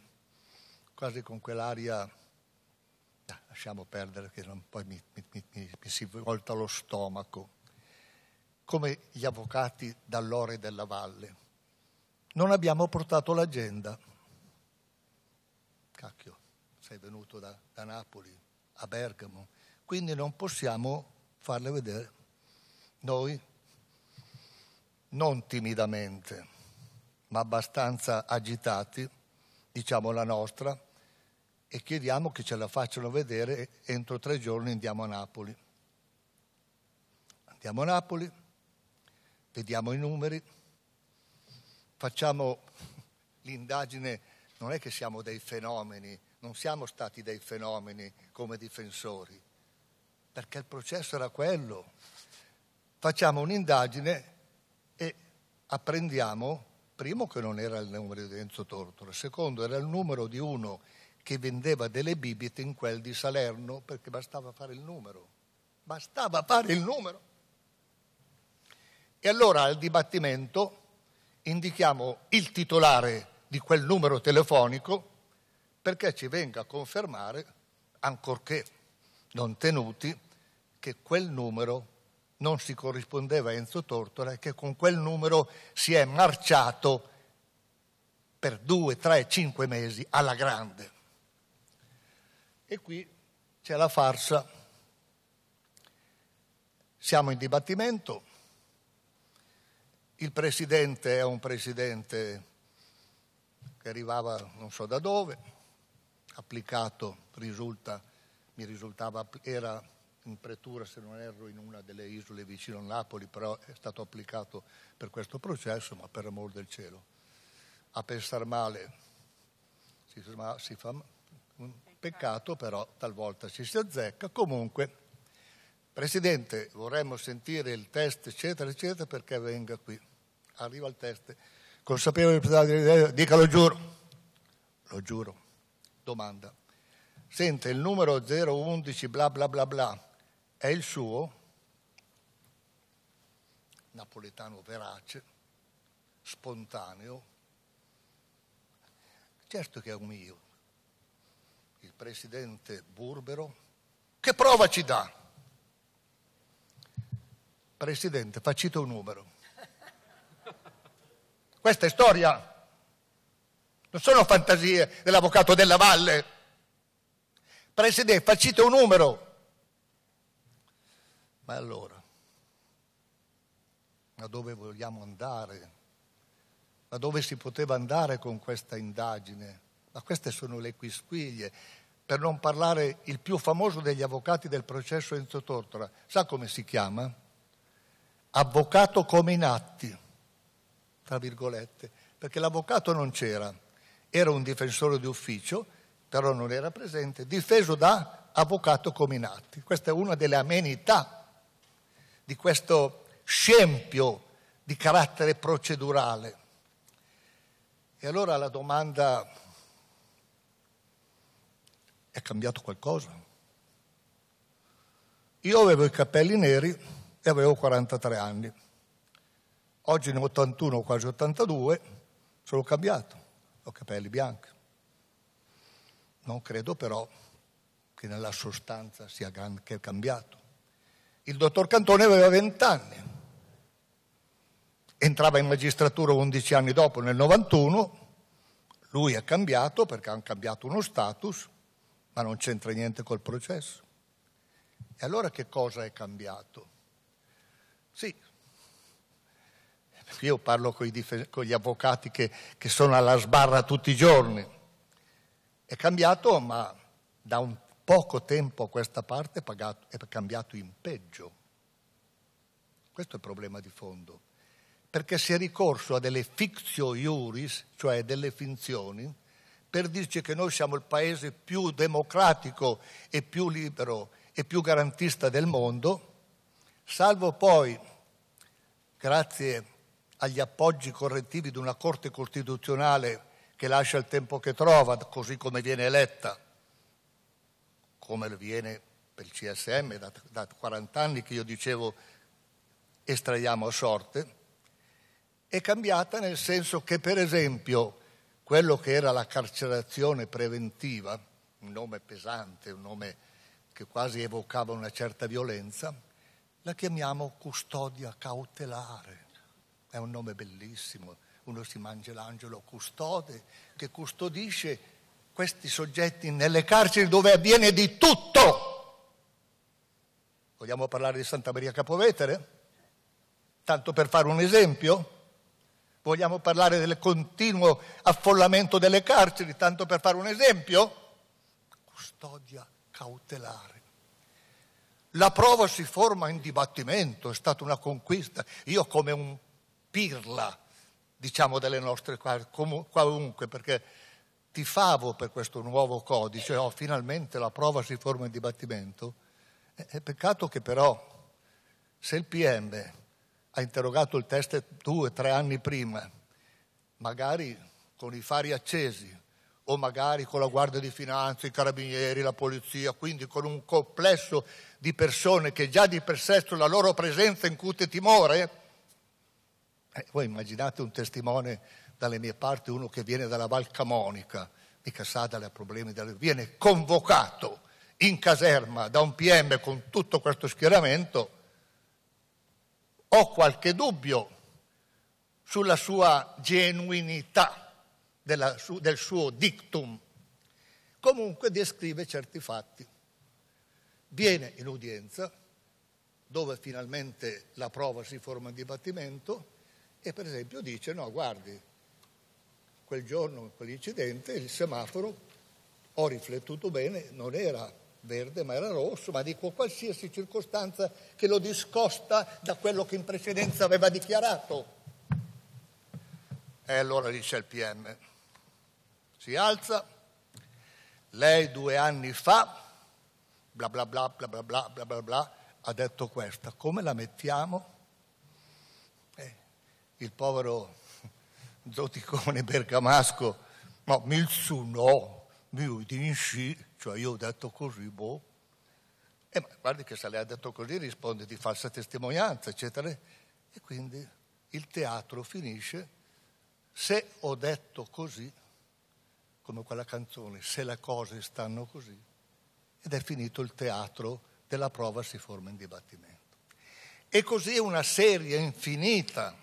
quasi con quell'aria, ah, lasciamo perdere che poi mi, mi, mi, mi si volta lo stomaco, come gli avvocati dall'ore della valle. Non abbiamo portato l'agenda cacchio, sei venuto da, da Napoli a Bergamo, quindi non possiamo farle vedere noi, non timidamente, ma abbastanza agitati, diciamo la nostra, e chiediamo che ce la facciano vedere entro tre giorni andiamo a Napoli. Andiamo a Napoli, vediamo i numeri, facciamo l'indagine non è che siamo dei fenomeni, non siamo stati dei fenomeni come difensori, perché il processo era quello. Facciamo un'indagine e apprendiamo, primo, che non era il numero di Enzo Tortora, secondo, era il numero di uno che vendeva delle bibite in quel di Salerno perché bastava fare il numero. Bastava fare il numero. E allora al dibattimento indichiamo il titolare di quel numero telefonico perché ci venga a confermare, ancorché non tenuti, che quel numero non si corrispondeva a Enzo Tortora e che con quel numero si è marciato per due, tre, cinque mesi alla grande. E qui c'è la farsa. Siamo in dibattimento, il presidente è un presidente che arrivava non so da dove, applicato, risulta, mi risultava, era in pretura se non erro in una delle isole vicino a Napoli, però è stato applicato per questo processo, ma per amor del cielo. A pensare male si, si fa un peccato, però talvolta ci si azzecca. Comunque, Presidente, vorremmo sentire il test, eccetera, eccetera, perché venga qui. Arriva il test consapevole di del dica lo giuro, lo giuro. Domanda. Sente, il numero 011 bla bla bla bla è il suo? Napoletano verace, spontaneo. Certo che è un mio. Il presidente Burbero, che prova ci dà? Presidente, facite un numero. Questa è storia. Non sono fantasie dell'avvocato della valle. Presidente, facite un numero. Ma allora, ma dove vogliamo andare? Ma dove si poteva andare con questa indagine? Ma queste sono le quisquiglie. Per non parlare il più famoso degli avvocati del processo Enzo Tortora. Sa come si chiama? Avvocato come in atti tra virgolette, perché l'avvocato non c'era, era un difensore di ufficio, però non era presente, difeso da avvocato Cominatti. Questa è una delle amenità di questo scempio di carattere procedurale. E allora la domanda è cambiato qualcosa? Io avevo i capelli neri e avevo 43 anni. Oggi ne ho 81, quasi 82, sono cambiato, ho capelli bianchi. Non credo però che nella sostanza sia che cambiato. Il dottor Cantone aveva 20 anni, entrava in magistratura 11 anni dopo, nel 91, lui è cambiato perché hanno cambiato uno status, ma non c'entra niente col processo. E allora che cosa è cambiato? Sì, Ecco, io parlo con, difen- con gli avvocati che, che sono alla sbarra tutti i giorni. È cambiato, ma da un poco tempo a questa parte è, pagato, è, cambiato in peggio. Questo è il problema di fondo, perché si è ricorso a delle fictio iuris, cioè delle finzioni, per dirci che noi siamo il paese più democratico e più libero e più garantista del mondo, salvo poi, grazie agli appoggi correttivi di una Corte Costituzionale che lascia il tempo che trova, così come viene eletta, come viene per il CSM da, da 40 anni che io dicevo estraiamo a sorte, è cambiata nel senso che per esempio quello che era la carcerazione preventiva, un nome pesante, un nome che quasi evocava una certa violenza, la chiamiamo custodia cautelare è un nome bellissimo, uno si mangia l'angelo custode che custodisce questi soggetti nelle carceri dove avviene di tutto. Vogliamo parlare di Santa Maria Capovetere? Tanto per fare un esempio? Vogliamo parlare del continuo affollamento delle carceri? Tanto per fare un esempio? Custodia cautelare. La prova si forma in dibattimento, è stata una conquista. Io come un pirla, diciamo, delle nostre qualunque, perché ti favo per questo nuovo codice, oh, finalmente la prova si forma in dibattimento. È peccato che però se il PM ha interrogato il test due, tre anni prima, magari con i fari accesi, o magari con la Guardia di Finanza, i carabinieri, la polizia, quindi con un complesso di persone che già di per sé sulla loro presenza incute timore, eh, voi immaginate un testimone dalle mie parti, uno che viene dalla Val Camonica, mica sa dalle problemi, dalle... viene convocato in caserma da un PM con tutto questo schieramento, ho qualche dubbio sulla sua genuinità della, su, del suo dictum. Comunque descrive certi fatti. Viene in udienza, dove finalmente la prova si forma in dibattimento, e per esempio dice no, guardi, quel giorno, quell'incidente, il semaforo, ho riflettuto bene, non era verde ma era rosso, ma dico qualsiasi circostanza che lo discosta da quello che in precedenza aveva dichiarato. E allora dice il PM, si alza, lei due anni fa, bla bla bla bla bla bla bla bla, bla ha detto questa, come la mettiamo? il povero zoticone bergamasco, ma no, milzuno, mio dinci, cioè io ho detto così, boh. E eh, ma guardi che se lei ha detto così risponde di falsa testimonianza, eccetera. E quindi il teatro finisce, se ho detto così, come quella canzone, se le cose stanno così, ed è finito il teatro della prova si forma in dibattimento. E così è una serie infinita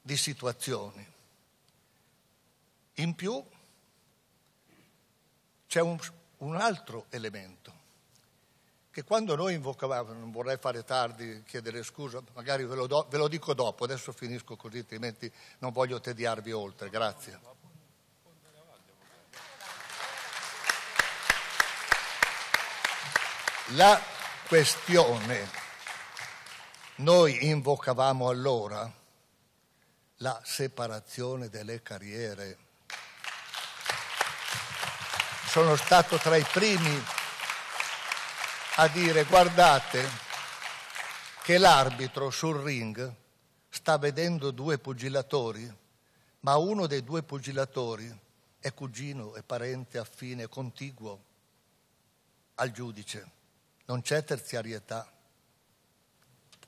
di situazioni. In più c'è un, un altro elemento, che quando noi invocavamo, non vorrei fare tardi, chiedere scusa, magari ve lo, do, ve lo dico dopo, adesso finisco così, altrimenti non voglio tediarvi oltre, grazie. La questione, noi invocavamo allora la separazione delle carriere. Sono stato tra i primi a dire guardate che l'arbitro sul ring sta vedendo due pugilatori, ma uno dei due pugilatori è cugino, è parente affine, contiguo al giudice. Non c'è terziarietà.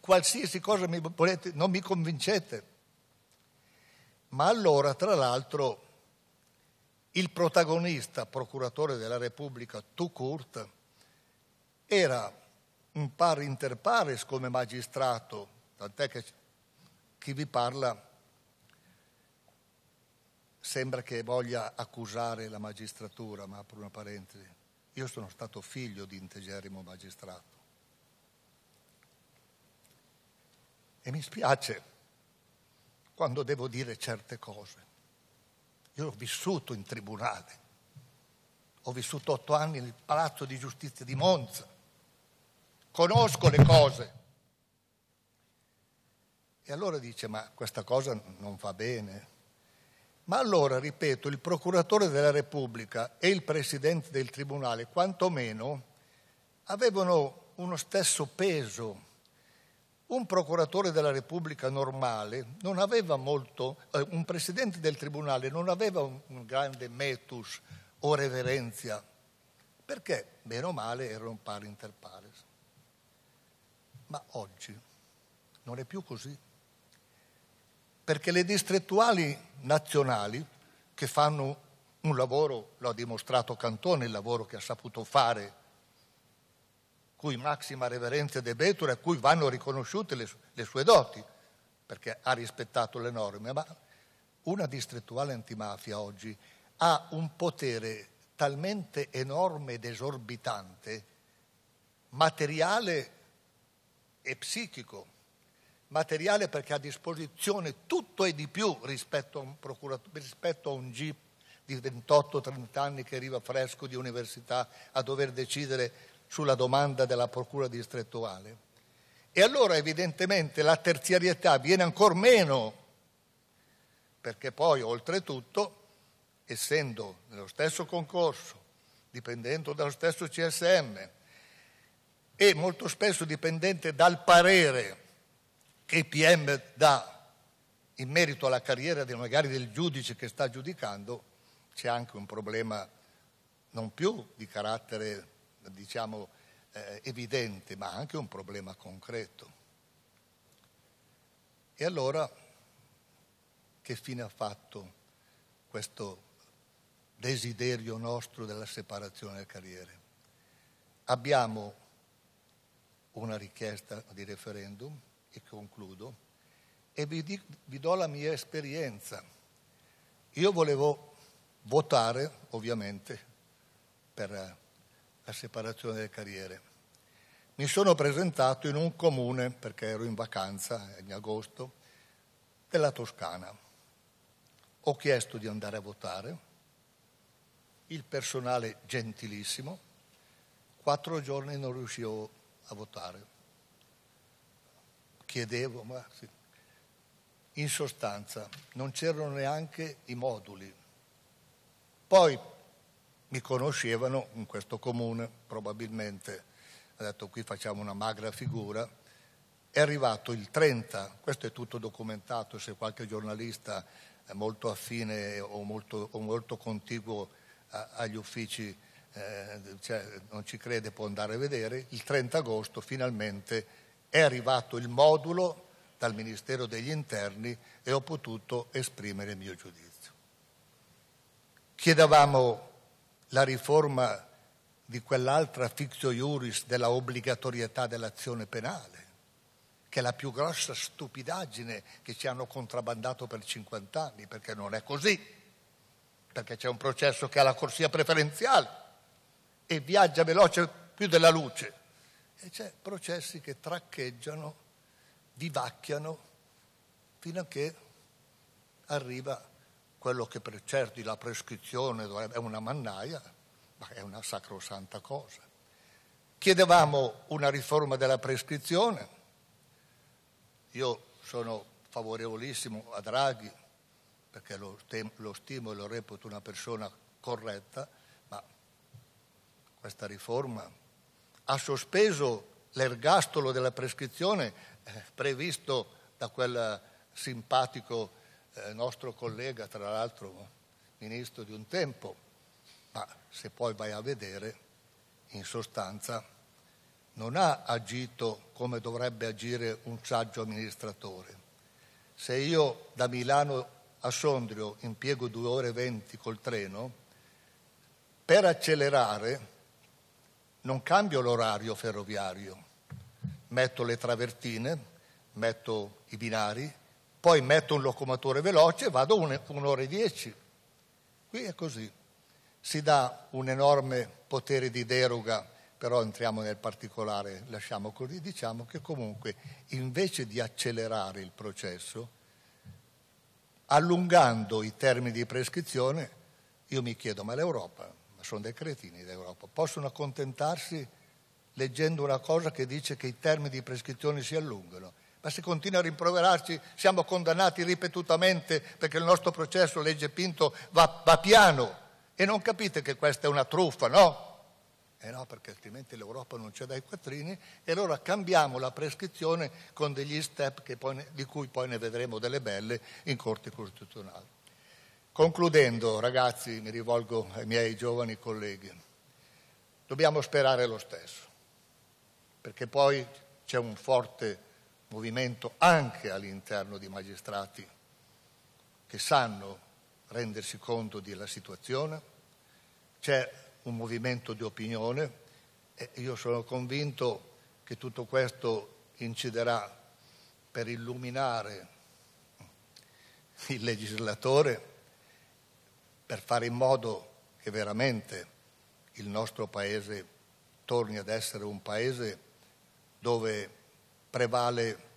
Qualsiasi cosa mi volete, non mi convincete ma allora, tra l'altro, il protagonista, procuratore della Repubblica, Tucurt, era un par inter pares come magistrato, tant'è che chi vi parla sembra che voglia accusare la magistratura, ma apro una parentesi, io sono stato figlio di integerimo magistrato. E mi spiace quando devo dire certe cose. Io ho vissuto in tribunale, ho vissuto otto anni nel Palazzo di Giustizia di Monza, conosco le cose. E allora dice, ma questa cosa non va bene. Ma allora, ripeto, il procuratore della Repubblica e il presidente del Tribunale, quantomeno, avevano uno stesso peso un procuratore della Repubblica normale non aveva molto, eh, un presidente del tribunale non aveva un, un grande metus o reverenzia, perché bene o male erano pari inter pares. Ma oggi non è più così, perché le distrettuali nazionali che fanno un lavoro, lo ha dimostrato Cantone, il lavoro che ha saputo fare cui massima reverenza e debetore, a cui vanno riconosciute le, le sue doti, perché ha rispettato le norme, ma una distrettuale antimafia oggi ha un potere talmente enorme ed esorbitante, materiale e psichico, materiale perché ha a disposizione tutto e di più rispetto a un, rispetto a un GIP di 28-30 anni che arriva fresco di università a dover decidere sulla domanda della Procura distrettuale. E allora evidentemente la terziarietà viene ancora meno, perché poi oltretutto, essendo nello stesso concorso, dipendendo dallo stesso CSM e molto spesso dipendente dal parere che il PM dà in merito alla carriera magari del giudice che sta giudicando, c'è anche un problema non più di carattere diciamo, eh, evidente, ma anche un problema concreto. E allora che fine ha fatto questo desiderio nostro della separazione delle carriere? Abbiamo una richiesta di referendum, e concludo, e vi, dico, vi do la mia esperienza. Io volevo votare, ovviamente, per la separazione delle carriere. Mi sono presentato in un comune, perché ero in vacanza eh, in agosto, della Toscana. Ho chiesto di andare a votare, il personale gentilissimo, quattro giorni non riuscivo a votare. Chiedevo, ma sì. in sostanza non c'erano neanche i moduli. Poi mi conoscevano in questo comune, probabilmente ha detto qui facciamo una magra figura, è arrivato il 30, questo è tutto documentato, se qualche giornalista è molto affine o molto, o molto contiguo a, agli uffici eh, cioè, non ci crede può andare a vedere, il 30 agosto finalmente è arrivato il modulo dal Ministero degli Interni e ho potuto esprimere il mio giudizio. Chiedevamo la riforma di quell'altra fictio iuris della obbligatorietà dell'azione penale, che è la più grossa stupidaggine che ci hanno contrabbandato per 50 anni, perché non è così, perché c'è un processo che ha la corsia preferenziale e viaggia veloce più della luce. E c'è processi che traccheggiano, vivacchiano, fino a che arriva quello che per certi la prescrizione è una mannaia, ma è una sacrosanta cosa. Chiedevamo una riforma della prescrizione, io sono favorevolissimo a Draghi perché lo, lo stimo e lo reputo una persona corretta, ma questa riforma ha sospeso l'ergastolo della prescrizione eh, previsto da quel simpatico eh, nostro collega, tra l'altro ministro di un tempo, ma se poi vai a vedere, in sostanza non ha agito come dovrebbe agire un saggio amministratore. Se io da Milano a Sondrio impiego due ore e venti col treno, per accelerare non cambio l'orario ferroviario, metto le travertine, metto i binari, poi metto un locomotore veloce e vado un'ora e dieci. Qui è così. Si dà un enorme potere di deroga, però entriamo nel particolare, lasciamo così, diciamo che comunque invece di accelerare il processo, allungando i termini di prescrizione, io mi chiedo, ma l'Europa, ma sono dei cretini d'Europa, possono accontentarsi leggendo una cosa che dice che i termini di prescrizione si allungano? ma se continua a rimproverarci, siamo condannati ripetutamente perché il nostro processo, legge Pinto, va, va piano e non capite che questa è una truffa, no? Eh no, perché altrimenti l'Europa non c'è dai quattrini e allora cambiamo la prescrizione con degli step poi, di cui poi ne vedremo delle belle in Corte Costituzionale. Concludendo, ragazzi, mi rivolgo ai miei giovani colleghi, dobbiamo sperare lo stesso, perché poi c'è un forte movimento anche all'interno di magistrati che sanno rendersi conto della situazione, c'è un movimento di opinione e io sono convinto che tutto questo inciderà per illuminare il legislatore, per fare in modo che veramente il nostro Paese torni ad essere un Paese dove prevale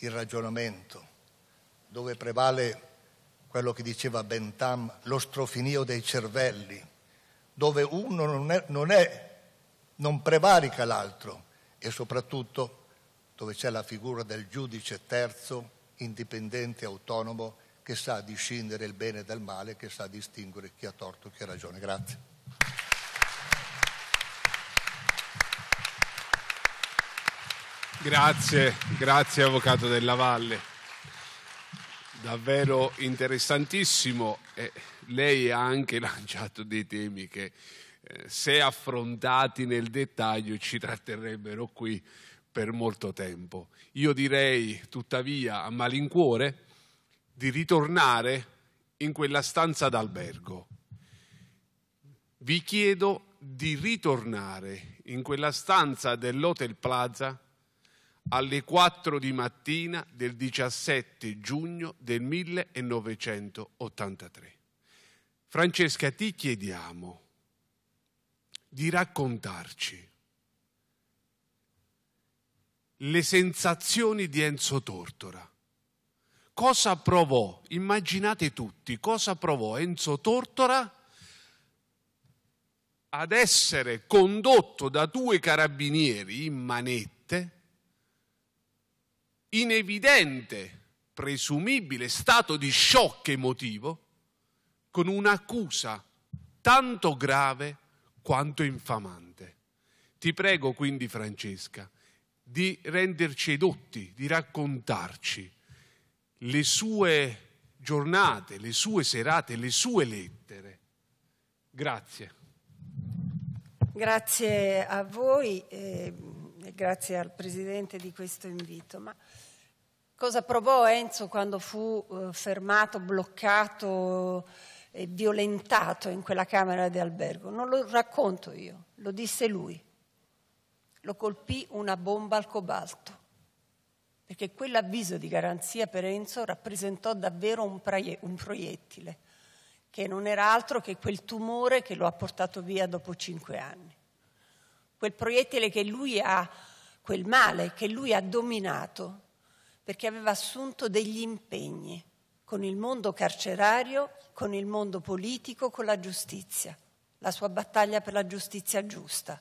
il ragionamento, dove prevale quello che diceva Bentham, lo strofinio dei cervelli, dove uno non, è, non, è, non prevarica l'altro e soprattutto dove c'è la figura del giudice terzo, indipendente, autonomo, che sa discendere il bene dal male, che sa distinguere chi ha torto e chi ha ragione. Grazie. Grazie, grazie Avvocato della Valle. Davvero interessantissimo. Eh, lei ha anche lanciato dei temi che eh, se affrontati nel dettaglio ci tratterrebbero qui per molto tempo. Io direi tuttavia a malincuore di ritornare in quella stanza d'albergo. Vi chiedo di ritornare in quella stanza dell'Hotel Plaza alle 4 di mattina del 17 giugno del 1983. Francesca, ti chiediamo di raccontarci le sensazioni di Enzo Tortora. Cosa provò? Immaginate tutti cosa provò Enzo Tortora ad essere condotto da due carabinieri in manetta in evidente, presumibile stato di shock emotivo con un'accusa tanto grave quanto infamante. Ti prego quindi, Francesca, di renderci edotti, di raccontarci le sue giornate, le sue serate, le sue lettere. Grazie. Grazie a voi. Eh grazie al Presidente di questo invito. Ma cosa provò Enzo quando fu eh, fermato, bloccato e violentato in quella camera di albergo? Non lo racconto io, lo disse lui. Lo colpì una bomba al cobalto, perché quell'avviso di garanzia per Enzo rappresentò davvero un, un proiettile, che non era altro che quel tumore che lo ha portato via dopo cinque anni quel proiettile che lui ha, quel male che lui ha dominato, perché aveva assunto degli impegni con il mondo carcerario, con il mondo politico, con la giustizia, la sua battaglia per la giustizia giusta.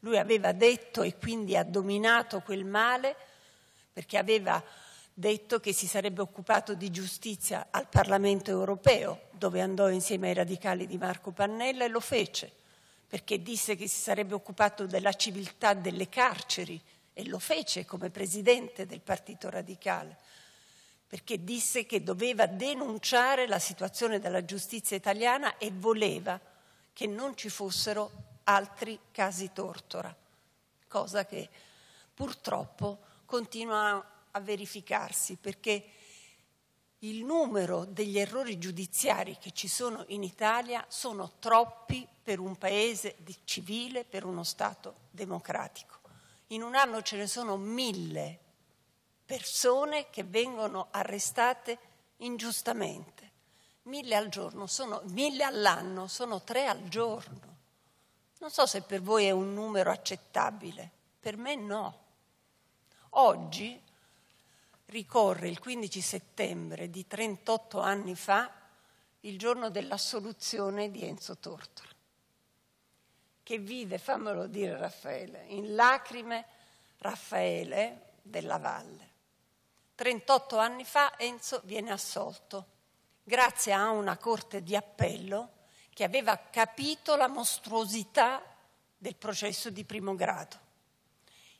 Lui aveva detto e quindi ha dominato quel male perché aveva detto che si sarebbe occupato di giustizia al Parlamento europeo, dove andò insieme ai radicali di Marco Pannella e lo fece perché disse che si sarebbe occupato della civiltà delle carceri e lo fece come presidente del Partito Radicale, perché disse che doveva denunciare la situazione della giustizia italiana e voleva che non ci fossero altri casi tortora, cosa che purtroppo continua a verificarsi perché il numero degli errori giudiziari che ci sono in Italia sono troppi per un paese civile, per uno Stato democratico. In un anno ce ne sono mille persone che vengono arrestate ingiustamente. Mille, al giorno, sono, mille all'anno, sono tre al giorno. Non so se per voi è un numero accettabile, per me no. Oggi ricorre il 15 settembre di 38 anni fa, il giorno dell'assoluzione di Enzo Tortora, che vide, fammelo dire Raffaele, in lacrime Raffaele della Valle. 38 anni fa Enzo viene assolto grazie a una corte di appello che aveva capito la mostruosità del processo di primo grado.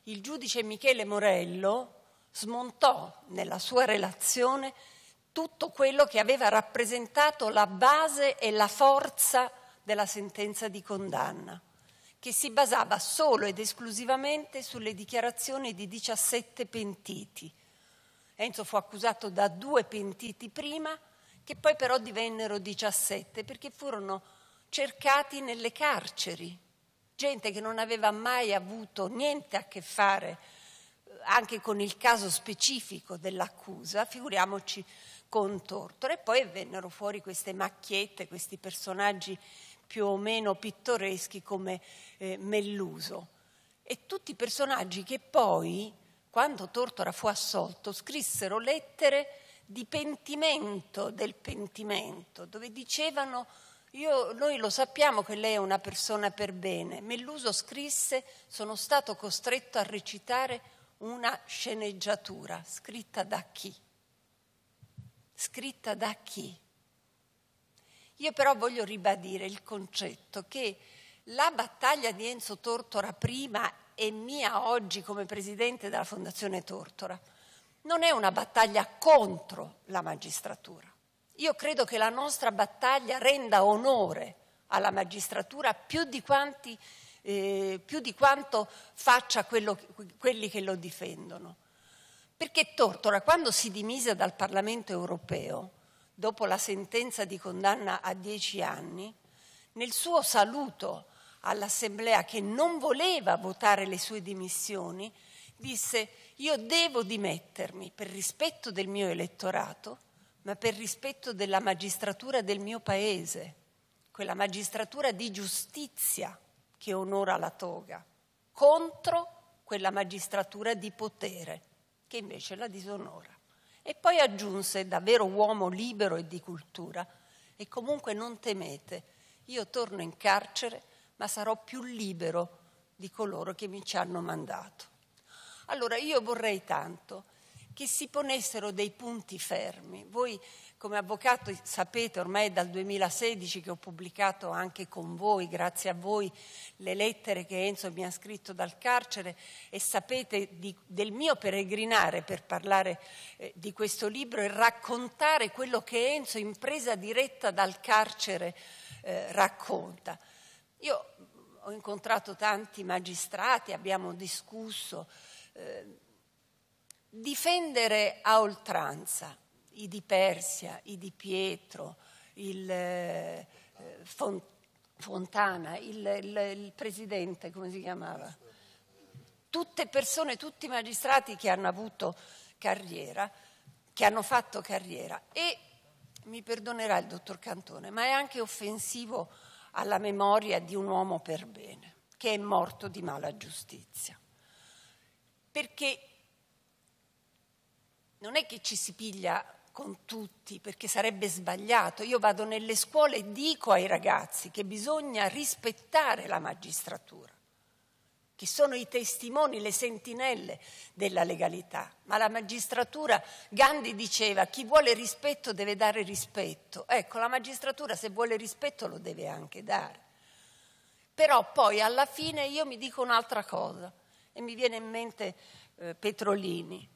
Il giudice Michele Morello, smontò nella sua relazione tutto quello che aveva rappresentato la base e la forza della sentenza di condanna, che si basava solo ed esclusivamente sulle dichiarazioni di 17 pentiti. Enzo fu accusato da due pentiti prima, che poi però divennero 17 perché furono cercati nelle carceri, gente che non aveva mai avuto niente a che fare anche con il caso specifico dell'accusa, figuriamoci con Tortora. E poi vennero fuori queste macchiette, questi personaggi più o meno pittoreschi come eh, Melluso. E tutti i personaggi che poi, quando Tortora fu assolto, scrissero lettere di pentimento del pentimento, dove dicevano io, noi lo sappiamo che lei è una persona per bene. Melluso scrisse sono stato costretto a recitare una sceneggiatura scritta da chi? Scritta da chi? Io però voglio ribadire il concetto che la battaglia di Enzo Tortora prima e mia oggi come presidente della Fondazione Tortora non è una battaglia contro la magistratura. Io credo che la nostra battaglia renda onore alla magistratura più di quanti eh, più di quanto faccia quello, quelli che lo difendono. Perché Tortora, quando si dimise dal Parlamento europeo, dopo la sentenza di condanna a dieci anni, nel suo saluto all'Assemblea che non voleva votare le sue dimissioni, disse io devo dimettermi per rispetto del mio elettorato, ma per rispetto della magistratura del mio paese, quella magistratura di giustizia che onora la toga, contro quella magistratura di potere che invece la disonora. E poi aggiunse, davvero uomo libero e di cultura, e comunque non temete, io torno in carcere, ma sarò più libero di coloro che mi ci hanno mandato. Allora io vorrei tanto che si ponessero dei punti fermi. Voi come avvocato sapete ormai dal 2016 che ho pubblicato anche con voi, grazie a voi, le lettere che Enzo mi ha scritto dal carcere e sapete di, del mio peregrinare per parlare eh, di questo libro e raccontare quello che Enzo in presa diretta dal carcere eh, racconta. Io ho incontrato tanti magistrati, abbiamo discusso. Eh, difendere a oltranza i di Persia, i di Pietro, il eh, Font- Fontana, il, il, il presidente, come si chiamava? Tutte persone, tutti magistrati che hanno avuto carriera, che hanno fatto carriera. E mi perdonerà il dottor Cantone, ma è anche offensivo alla memoria di un uomo per bene, che è morto di mala giustizia. Perché non è che ci si piglia con tutti perché sarebbe sbagliato. Io vado nelle scuole e dico ai ragazzi che bisogna rispettare la magistratura, che sono i testimoni, le sentinelle della legalità. Ma la magistratura, Gandhi diceva, chi vuole rispetto deve dare rispetto. Ecco, la magistratura se vuole rispetto lo deve anche dare. Però poi alla fine io mi dico un'altra cosa e mi viene in mente eh, Petrolini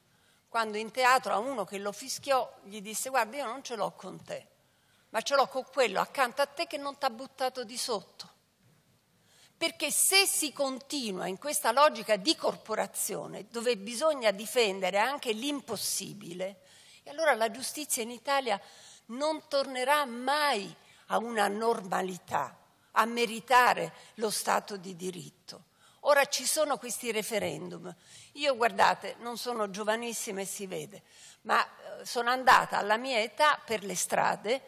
quando in teatro a uno che lo fischiò gli disse guarda io non ce l'ho con te, ma ce l'ho con quello accanto a te che non ti ha buttato di sotto. Perché se si continua in questa logica di corporazione, dove bisogna difendere anche l'impossibile, allora la giustizia in Italia non tornerà mai a una normalità, a meritare lo Stato di diritto. Ora ci sono questi referendum. Io, guardate, non sono giovanissima e si vede, ma eh, sono andata alla mia età per le strade,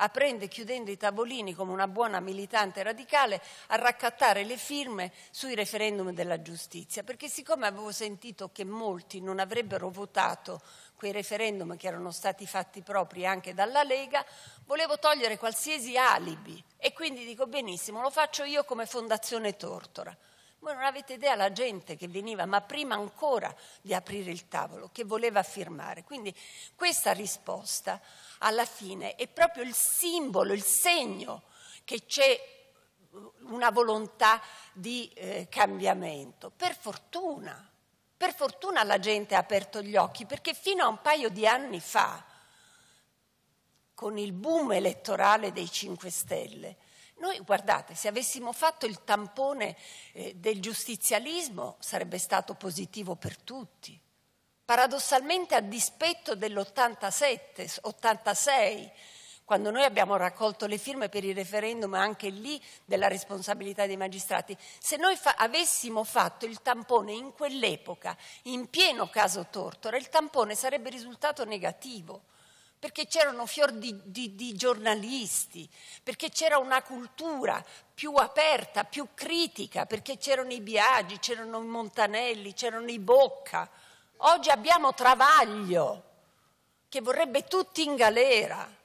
aprendo e chiudendo i tavolini come una buona militante radicale, a raccattare le firme sui referendum della giustizia, perché siccome avevo sentito che molti non avrebbero votato quei referendum che erano stati fatti propri anche dalla Lega, volevo togliere qualsiasi alibi e quindi dico benissimo, lo faccio io come Fondazione Tortora. Voi non avete idea la gente che veniva, ma prima ancora di aprire il tavolo, che voleva firmare. Quindi questa risposta alla fine è proprio il simbolo, il segno che c'è una volontà di eh, cambiamento. Per fortuna, per fortuna la gente ha aperto gli occhi, perché fino a un paio di anni fa, con il boom elettorale dei 5 Stelle, noi, guardate, se avessimo fatto il tampone eh, del giustizialismo sarebbe stato positivo per tutti. Paradossalmente, a dispetto dell'87, 86, quando noi abbiamo raccolto le firme per il referendum anche lì della responsabilità dei magistrati, se noi fa avessimo fatto il tampone in quell'epoca, in pieno caso Tortora, il tampone sarebbe risultato negativo perché c'erano fior di, di, di giornalisti, perché c'era una cultura più aperta, più critica, perché c'erano i Biagi, c'erano i Montanelli, c'erano i Bocca. Oggi abbiamo Travaglio, che vorrebbe tutti in galera.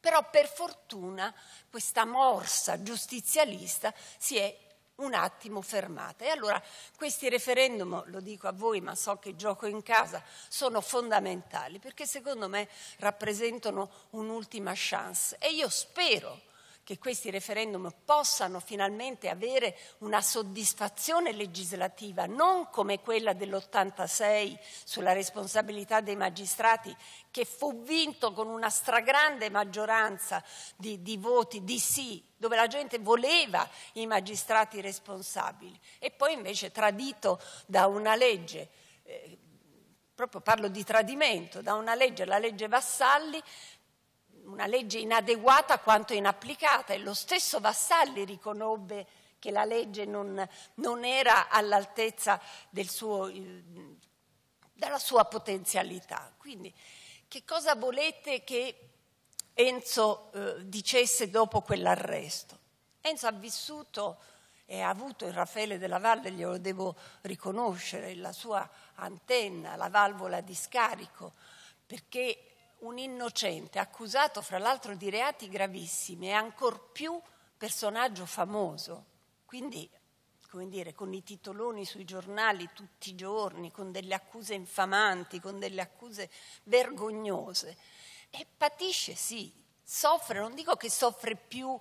Però per fortuna questa morsa giustizialista si è un attimo fermata. E allora questi referendum, lo dico a voi, ma so che gioco in casa, sono fondamentali perché secondo me rappresentano un'ultima chance e io spero che questi referendum possano finalmente avere una soddisfazione legislativa, non come quella dell'86 sulla responsabilità dei magistrati, che fu vinto con una stragrande maggioranza di, di voti di sì, dove la gente voleva i magistrati responsabili, e poi invece tradito da una legge. Eh, proprio parlo di tradimento, da una legge, la legge Vassalli, una legge inadeguata quanto inapplicata e lo stesso Vassalli riconobbe che la legge non, non era all'altezza del eh, della sua potenzialità. Quindi che cosa volete che Enzo eh, dicesse dopo quell'arresto? Enzo ha vissuto e ha avuto il Raffaele della Valle, glielo devo riconoscere, la sua antenna, la valvola di scarico, perché un innocente accusato fra l'altro di reati gravissimi e ancor più personaggio famoso. Quindi, come dire, con i titoloni sui giornali tutti i giorni, con delle accuse infamanti, con delle accuse vergognose. E patisce, sì, soffre, non dico che soffre più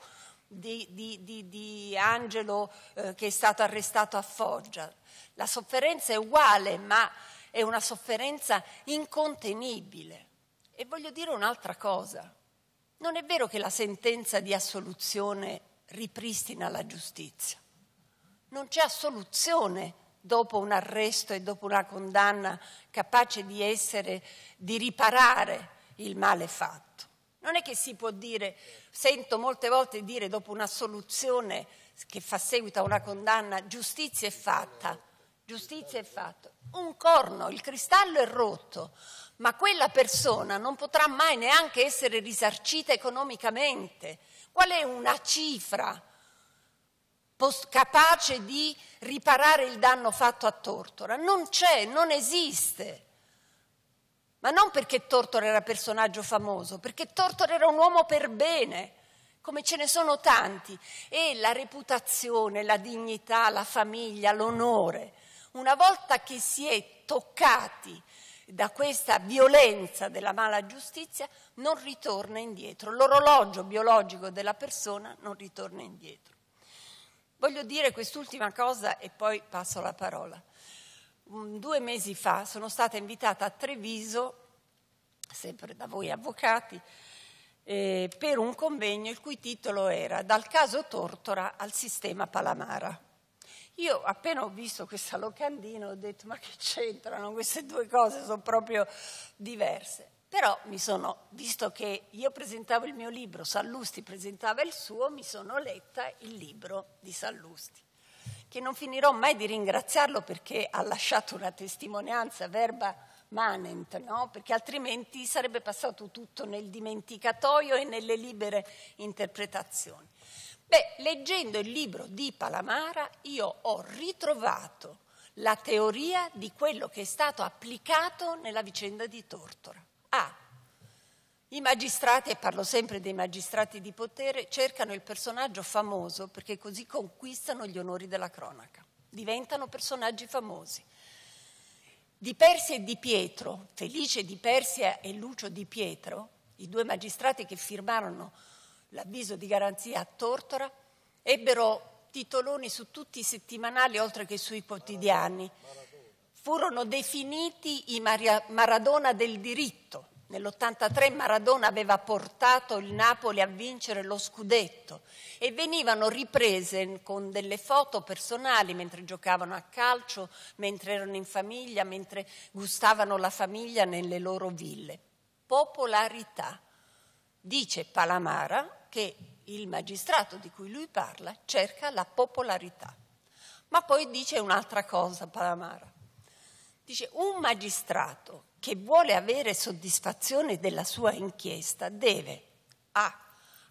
di, di, di, di Angelo eh, che è stato arrestato a Foggia. La sofferenza è uguale, ma è una sofferenza incontenibile. E voglio dire un'altra cosa. Non è vero che la sentenza di assoluzione ripristina la giustizia. Non c'è assoluzione dopo un arresto e dopo una condanna capace di essere, di riparare il male fatto. Non è che si può dire, sento molte volte dire dopo un'assoluzione che fa seguito a una condanna, giustizia è fatta, giustizia è fatta. Un corno, il cristallo è rotto, ma quella persona non potrà mai neanche essere risarcita economicamente. Qual è una cifra capace di riparare il danno fatto a Tortora? Non c'è, non esiste. Ma non perché Tortora era personaggio famoso, perché Tortora era un uomo per bene, come ce ne sono tanti. E la reputazione, la dignità, la famiglia, l'onore, una volta che si è toccati da questa violenza della mala giustizia non ritorna indietro, l'orologio biologico della persona non ritorna indietro. Voglio dire quest'ultima cosa e poi passo la parola. Due mesi fa sono stata invitata a Treviso, sempre da voi avvocati, eh, per un convegno il cui titolo era Dal caso Tortora al sistema Palamara. Io appena ho visto questa locandina ho detto ma che c'entrano queste due cose, sono proprio diverse. Però mi sono, visto che io presentavo il mio libro, Sallusti presentava il suo, mi sono letta il libro di Sallusti, che non finirò mai di ringraziarlo perché ha lasciato una testimonianza verba manent, no? perché altrimenti sarebbe passato tutto nel dimenticatoio e nelle libere interpretazioni. Beh, leggendo il libro di Palamara io ho ritrovato la teoria di quello che è stato applicato nella vicenda di Tortora. A. Ah, i magistrati, e parlo sempre dei magistrati di potere, cercano il personaggio famoso perché così conquistano gli onori della cronaca, diventano personaggi famosi. Di Persia e di Pietro, Felice di Persia e Lucio di Pietro, i due magistrati che firmarono l'avviso di garanzia a Tortora, ebbero titoloni su tutti i settimanali oltre che sui quotidiani. Furono definiti i Maradona del diritto. Nell'83 Maradona aveva portato il Napoli a vincere lo scudetto e venivano riprese con delle foto personali mentre giocavano a calcio, mentre erano in famiglia, mentre gustavano la famiglia nelle loro ville. Popolarità. Dice Palamara, che il magistrato di cui lui parla cerca la popolarità. Ma poi dice un'altra cosa Palamara. Dice un magistrato che vuole avere soddisfazione della sua inchiesta deve A.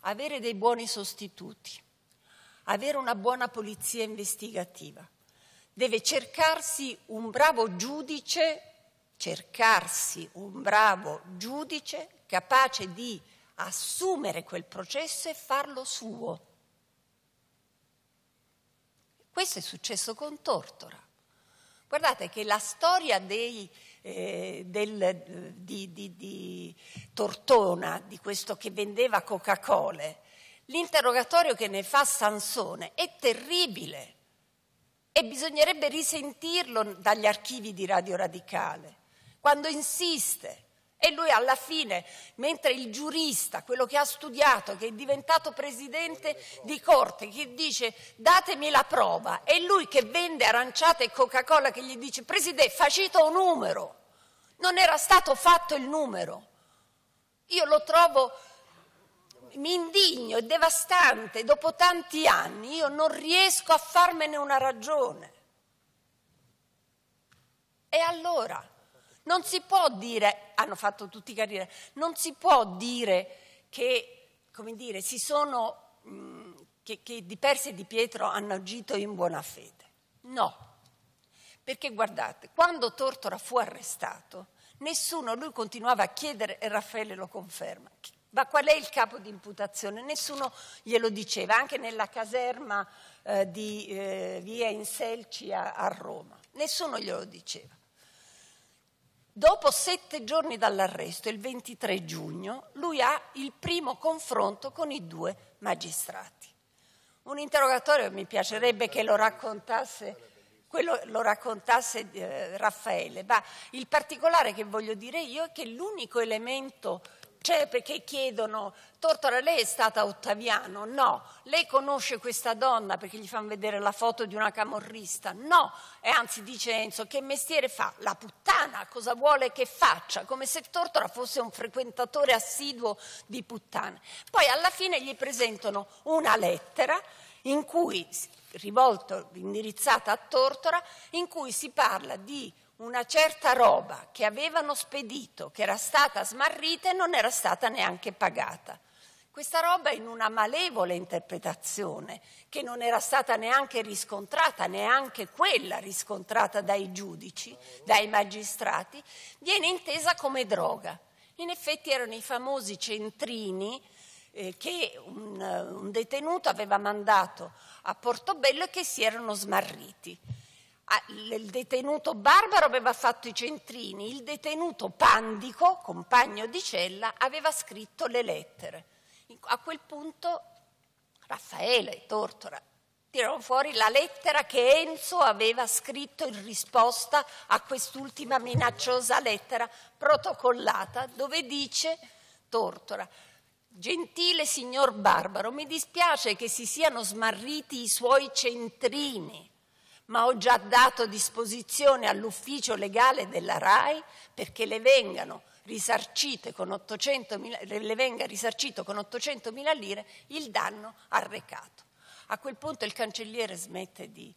avere dei buoni sostituti, avere una buona polizia investigativa, deve cercarsi un bravo giudice, cercarsi un bravo giudice capace di assumere quel processo e farlo suo. Questo è successo con Tortora. Guardate che la storia dei, eh, del, eh, di, di, di, Tortona, di questo che vendeva Coca-Cola, l'interrogatorio che ne fa Sansone è terribile e bisognerebbe risentirlo dagli archivi di Radio Radicale, quando insiste e lui alla fine, mentre il giurista, quello che ha studiato, che è diventato presidente di corte, che dice datemi la prova, e lui che vende aranciate e Coca-Cola che gli dice presidente facito un numero, non era stato fatto il numero. Io lo trovo, mi indigno, è devastante, dopo tanti anni io non riesco a farmene una ragione. E allora? Non si può dire, hanno fatto tutti carriera, non si può dire che, come dire, si sono, che, che Di Persi e Di Pietro hanno agito in buona fede. No, perché guardate, quando Tortora fu arrestato, nessuno, lui continuava a chiedere e Raffaele lo conferma, ma qual è il capo di imputazione? Nessuno glielo diceva, anche nella caserma eh, di eh, via Inselci a, a Roma, nessuno glielo diceva. Dopo sette giorni dall'arresto, il 23 giugno, lui ha il primo confronto con i due magistrati. Un interrogatorio, mi piacerebbe che lo raccontasse quello lo raccontasse eh, Raffaele, ma il particolare che voglio dire io è che l'unico elemento c'è cioè, perché chiedono, Tortora lei è stata Ottaviano? No. Lei conosce questa donna perché gli fanno vedere la foto di una camorrista? No. E anzi dice Enzo, che mestiere fa? La puttana, cosa vuole che faccia? Come se Tortora fosse un frequentatore assiduo di puttane. Poi alla fine gli presentano una lettera in cui, rivolto, indirizzata a Tortora, in cui si parla di una certa roba che avevano spedito, che era stata smarrita e non era stata neanche pagata. Questa roba in una malevole interpretazione che non era stata neanche riscontrata, neanche quella riscontrata dai giudici, dai magistrati, viene intesa come droga. In effetti erano i famosi centrini eh, che un, un detenuto aveva mandato a Portobello e che si erano smarriti. Ah, il detenuto Barbaro aveva fatto i centrini, il detenuto Pandico, compagno di cella, aveva scritto le lettere. A quel punto Raffaele e Tortora tirano fuori la lettera che Enzo aveva scritto in risposta a quest'ultima minacciosa lettera protocollata dove dice Tortora Gentile signor Barbaro, mi dispiace che si siano smarriti i suoi centrini ma ho già dato disposizione all'ufficio legale della RAI perché le, con 800 mila, le venga risarcito con 800.000 lire il danno arrecato. A quel punto il cancelliere smette di,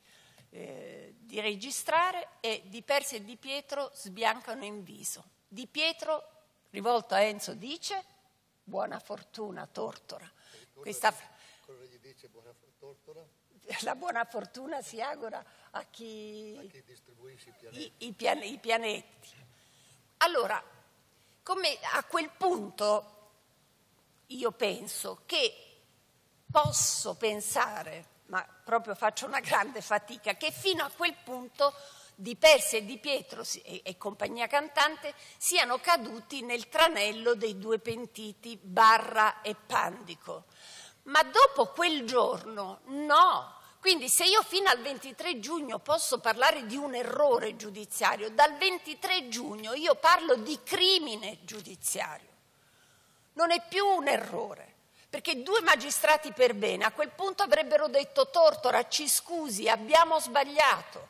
eh, di registrare e Di Persi e Di Pietro sbiancano in viso. Di Pietro, rivolto a Enzo, dice buona fortuna, tortora. Questa... Cosa gli dice buona fortuna, tortora? la buona fortuna si augura a chi, a chi distribuisce i pianeti. I, i, pian- i pianeti. Allora, a quel punto io penso che posso pensare, ma proprio faccio una grande fatica, che fino a quel punto di Persi e di Pietro e, e compagnia cantante siano caduti nel tranello dei due pentiti Barra e Pandico ma dopo quel giorno no. Quindi se io fino al 23 giugno posso parlare di un errore giudiziario, dal 23 giugno io parlo di crimine giudiziario. Non è più un errore perché due magistrati per bene a quel punto avrebbero detto Tortora ci scusi, abbiamo sbagliato,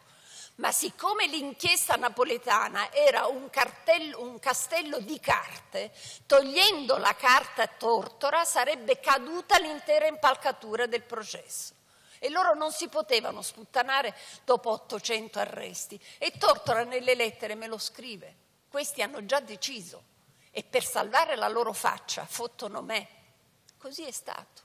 ma siccome l'inchiesta napoletana era un, cartello, un, castello di carte, togliendo la carta tortora sarebbe caduta l'intera impalcatura del processo. E loro non si potevano sputtanare dopo 800 arresti. E Tortora nelle lettere me lo scrive. Questi hanno già deciso. E per salvare la loro faccia fottono me. Così è stato.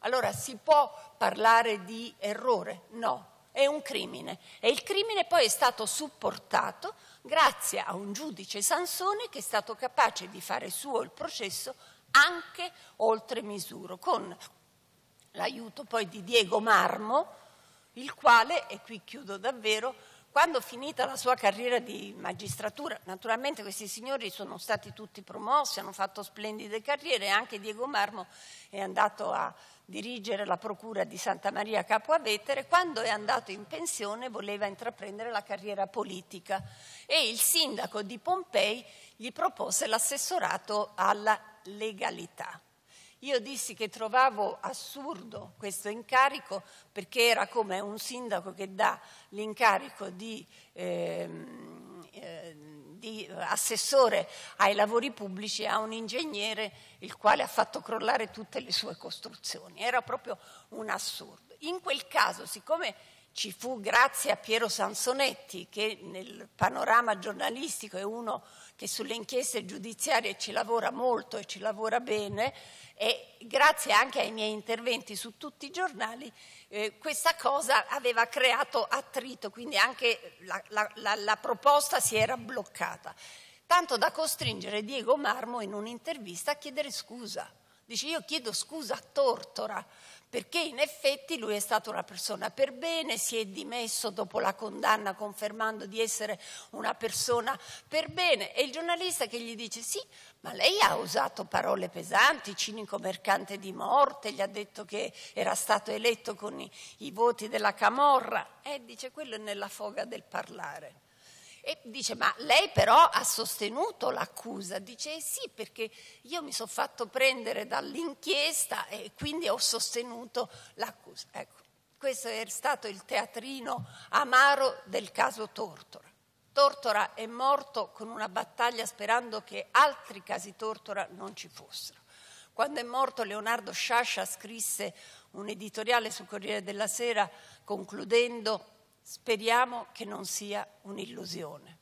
Allora si può parlare di errore? No, è un crimine e il crimine poi è stato supportato grazie a un giudice Sansone che è stato capace di fare suo il processo anche oltre misuro, con l'aiuto poi di Diego Marmo, il quale, e qui chiudo davvero, quando finita la sua carriera di magistratura, naturalmente questi signori sono stati tutti promossi, hanno fatto splendide carriere, anche Diego Marmo è andato a dirigere la procura di Santa Maria Capua Vetere, quando è andato in pensione voleva intraprendere la carriera politica e il sindaco di Pompei gli propose l'assessorato alla legalità. Io dissi che trovavo assurdo questo incarico perché era come un sindaco che dà l'incarico di... Ehm, eh, di eh, assessore ai lavori pubblici a un ingegnere il quale ha fatto crollare tutte le sue costruzioni. Era proprio un assurdo. In quel caso, siccome ci fu grazie a Piero Sansonetti, che nel panorama giornalistico è uno che sulle inchieste giudiziarie ci lavora molto e ci lavora bene e grazie anche ai miei interventi su tutti i giornali eh, questa cosa aveva creato attrito, quindi anche la, la, la, la proposta si era bloccata, tanto da costringere Diego Marmo in un'intervista a chiedere scusa. Dice io chiedo scusa a Tortora perché in effetti lui è stato una persona per bene, si è dimesso dopo la condanna confermando di essere una persona per bene. E il giornalista che gli dice sì, ma lei ha usato parole pesanti, cinico mercante di morte, gli ha detto che era stato eletto con i, i voti della Camorra. E dice quello è nella foga del parlare. E dice, ma lei però ha sostenuto l'accusa? Dice, eh sì, perché io mi sono fatto prendere dall'inchiesta e quindi ho sostenuto l'accusa. Ecco, questo è stato il teatrino amaro del caso Tortora. Tortora è morto con una battaglia sperando che altri casi Tortora non ci fossero. Quando è morto Leonardo Sciascia scrisse un editoriale su Corriere della Sera concludendo Speriamo che non sia un'illusione.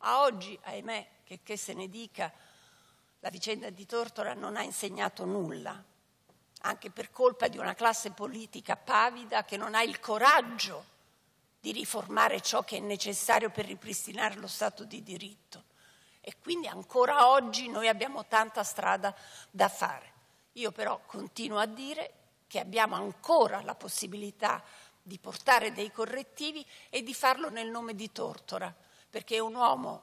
A oggi, ahimè, che, che se ne dica, la vicenda di Tortora non ha insegnato nulla, anche per colpa di una classe politica pavida che non ha il coraggio di riformare ciò che è necessario per ripristinare lo Stato di diritto. E quindi ancora oggi noi abbiamo tanta strada da fare. Io però continuo a dire che abbiamo ancora la possibilità di portare dei correttivi e di farlo nel nome di Tortora, perché è un uomo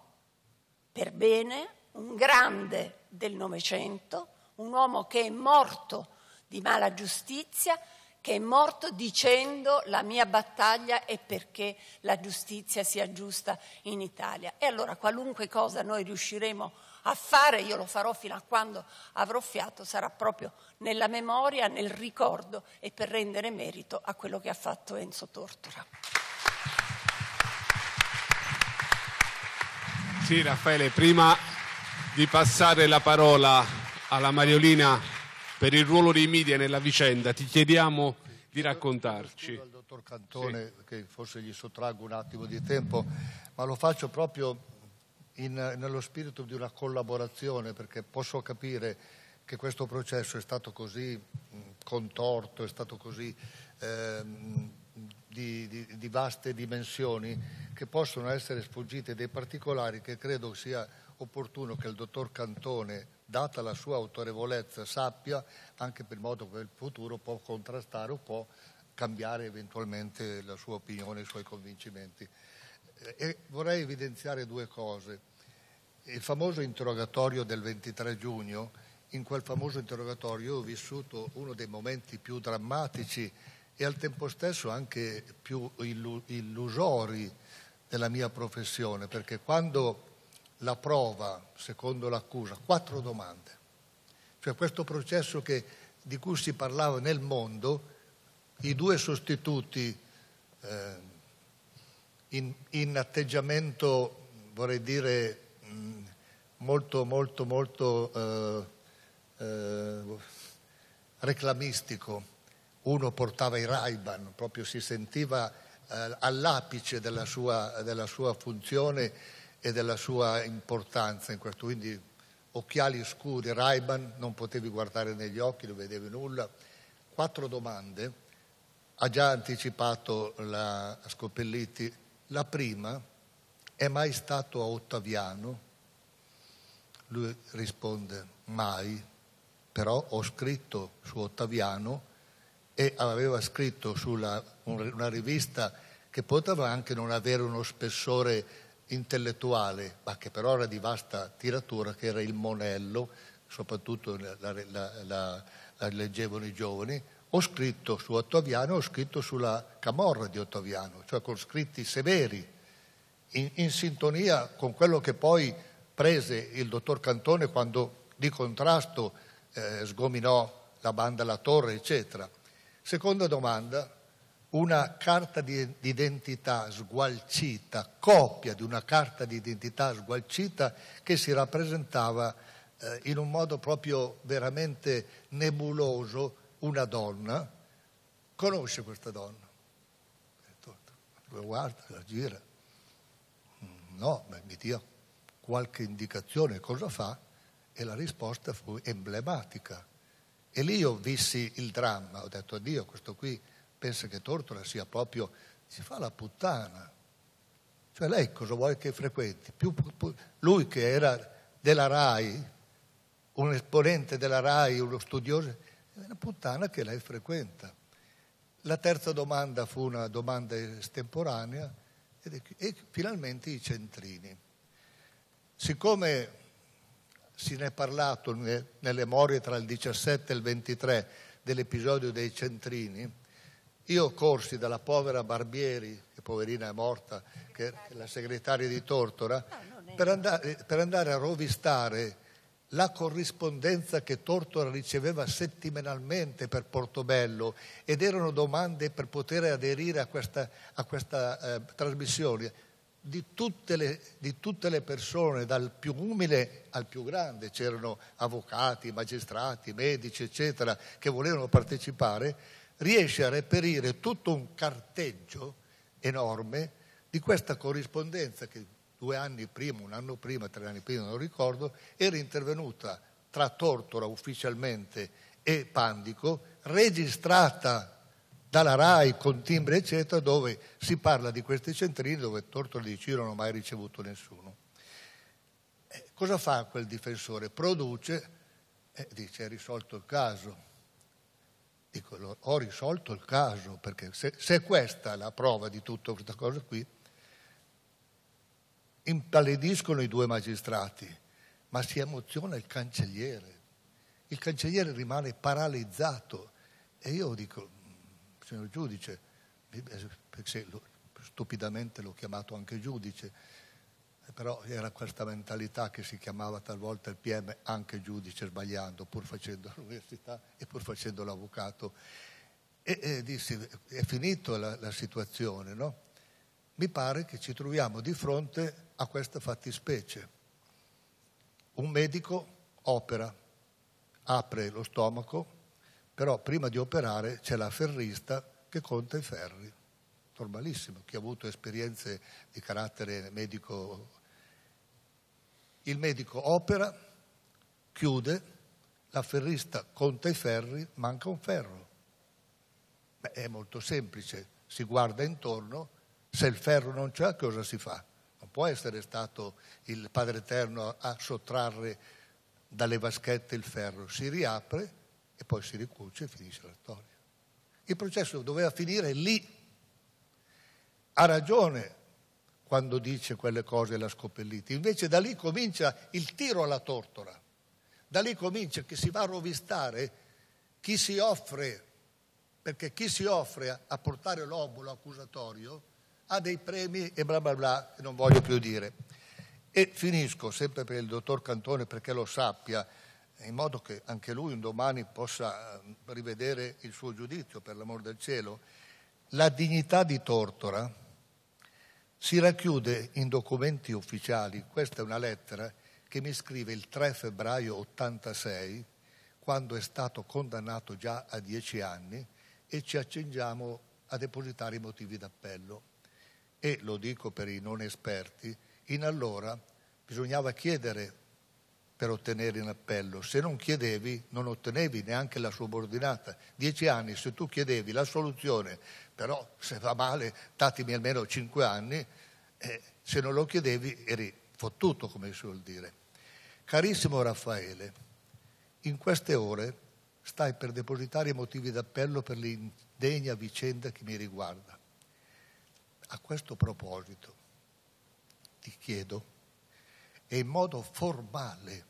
per bene, un grande del Novecento, un uomo che è morto di mala giustizia, che è morto dicendo la mia battaglia è perché la giustizia sia giusta in Italia. E allora qualunque cosa noi riusciremo a a fare, io lo farò fino a quando avrò fiato, sarà proprio nella memoria, nel ricordo e per rendere merito a quello che ha fatto Enzo Tortora. Sì, Raffaele, prima di passare la parola alla Mariolina per il ruolo dei media nella vicenda, ti chiediamo di raccontarci. Chiedo al dottor Cantone sì. che forse gli sottraggo un attimo di tempo, ma lo faccio proprio in, nello spirito di una collaborazione, perché posso capire che questo processo è stato così contorto, è stato così eh, di, di, di, vaste dimensioni, che possono essere sfuggite dei particolari che credo sia opportuno che il dottor Cantone, data la sua autorevolezza, sappia anche per il modo che il futuro può contrastare o può cambiare eventualmente la sua opinione, i suoi convincimenti. E vorrei evidenziare due cose. Il famoso interrogatorio del 23 giugno, in quel famoso interrogatorio ho vissuto uno dei momenti più drammatici e al tempo stesso anche più illusori della mia professione, perché quando la prova, secondo l'accusa, quattro domande, cioè questo processo che, di cui si parlava nel mondo, i due sostituti eh, in, in atteggiamento, vorrei dire, mm, molto, molto, molto eh, eh, reclamistico. Uno portava i Raiban, proprio si sentiva eh, all'apice della sua, della sua, funzione e della sua importanza in questo. Quindi occhiali scuri, Raiban, non potevi guardare negli occhi, non vedevi nulla. Quattro domande. Ha già anticipato la Scopelliti la prima, è mai stato a Ottaviano? Lui risponde, mai, però ho scritto su Ottaviano e aveva scritto su una rivista che poteva anche non avere uno spessore intellettuale, ma che però era di vasta tiratura, che era il Monello, soprattutto la, la, la, la leggevano i giovani, ho scritto su Ottaviano, ho scritto sulla camorra di Ottaviano, cioè con scritti severi, in, in sintonia con quello che poi prese il dottor Cantone quando di contrasto eh, sgominò la banda La Torre, eccetera. Seconda domanda, una carta di identità sgualcita, copia di una carta di identità sgualcita che si rappresentava eh, in un modo proprio veramente nebuloso una donna, conosce questa donna. Lo guarda, la gira. Mm, no, ma mi dia qualche indicazione cosa fa e la risposta fu emblematica. E lì io vissi il dramma, ho detto addio, questo qui pensa che Tortola sia proprio, si fa la puttana. Cioè lei cosa vuole che frequenti? Più, più, lui che era della RAI, un esponente della RAI, uno studioso, è una puttana che lei frequenta. La terza domanda fu una domanda estemporanea e finalmente i centrini. Siccome si ne è parlato nelle memorie tra il 17 e il 23 dell'episodio dei centrini, io corsi dalla povera Barbieri, che poverina è morta, che è la segretaria di Tortora, per andare, per andare a rovistare la corrispondenza che Tortora riceveva settimanalmente per Portobello ed erano domande per poter aderire a questa, a questa eh, trasmissione di tutte, le, di tutte, le, persone, dal più umile al più grande, c'erano avvocati, magistrati, medici, eccetera, che volevano partecipare, riesce a reperire tutto un carteggio enorme di questa corrispondenza che due anni prima, un anno prima, tre anni prima, non ricordo, era intervenuta tra Tortora ufficialmente e Pandico, registrata dalla RAI con timbre eccetera, dove si parla di questi centrini dove Tortora dice Ciro non ho mai ricevuto nessuno. Eh, cosa fa quel difensore? Produce, eh, dice, ha risolto il caso. Dico, ho risolto il caso, perché se, se questa è la prova di tutta questa cosa qui, impallidiscono i due magistrati, ma si emoziona il cancelliere. Il cancelliere rimane paralizzato e io dico, mm, signor giudice, perché stupidamente l'ho chiamato anche giudice, però era questa mentalità che si chiamava talvolta il PM anche giudice sbagliando, pur facendo l'università e pur facendo l'avvocato. E, e dissi, è finita la, la situazione, no? mi pare che ci troviamo di fronte a questa fattispecie. Un medico opera, apre lo stomaco, però prima di operare c'è la ferrista che conta i ferri. Normalissimo, chi ha avuto esperienze di carattere medico. Il medico opera, chiude, la ferrista conta i ferri, manca un ferro. Beh, è molto semplice, si guarda intorno se il ferro non c'è, cosa si fa? Non può essere stato il Padre Eterno a sottrarre dalle vaschette il ferro. Si riapre e poi si ricuce e finisce la storia. Il processo doveva finire lì. Ha ragione quando dice quelle cose la scoppellita. Invece da lì comincia il tiro alla tortora. Da lì comincia che si va a rovistare chi si offre, perché chi si offre a portare l'obolo accusatorio ha dei premi e bla bla bla, non voglio più dire. E finisco sempre per il dottor Cantone perché lo sappia, in modo che anche lui un domani possa eh, rivedere il suo giudizio, per l'amor del cielo. La dignità di Tortora si racchiude in documenti ufficiali, questa è una lettera che mi scrive il 3 febbraio 86, quando è stato condannato già a dieci anni e ci accingiamo a depositare i motivi d'appello e lo dico per i non esperti, in allora bisognava chiedere per ottenere in appello. Se non chiedevi, non ottenevi neanche la subordinata. Dieci anni, se tu chiedevi la soluzione, però se va male, datemi almeno cinque anni, eh, se non lo chiedevi eri fottuto, come si vuol dire. Carissimo Raffaele, in queste ore stai per depositare i motivi d'appello per l'indegna vicenda che mi riguarda. A questo proposito ti chiedo, e in modo formale,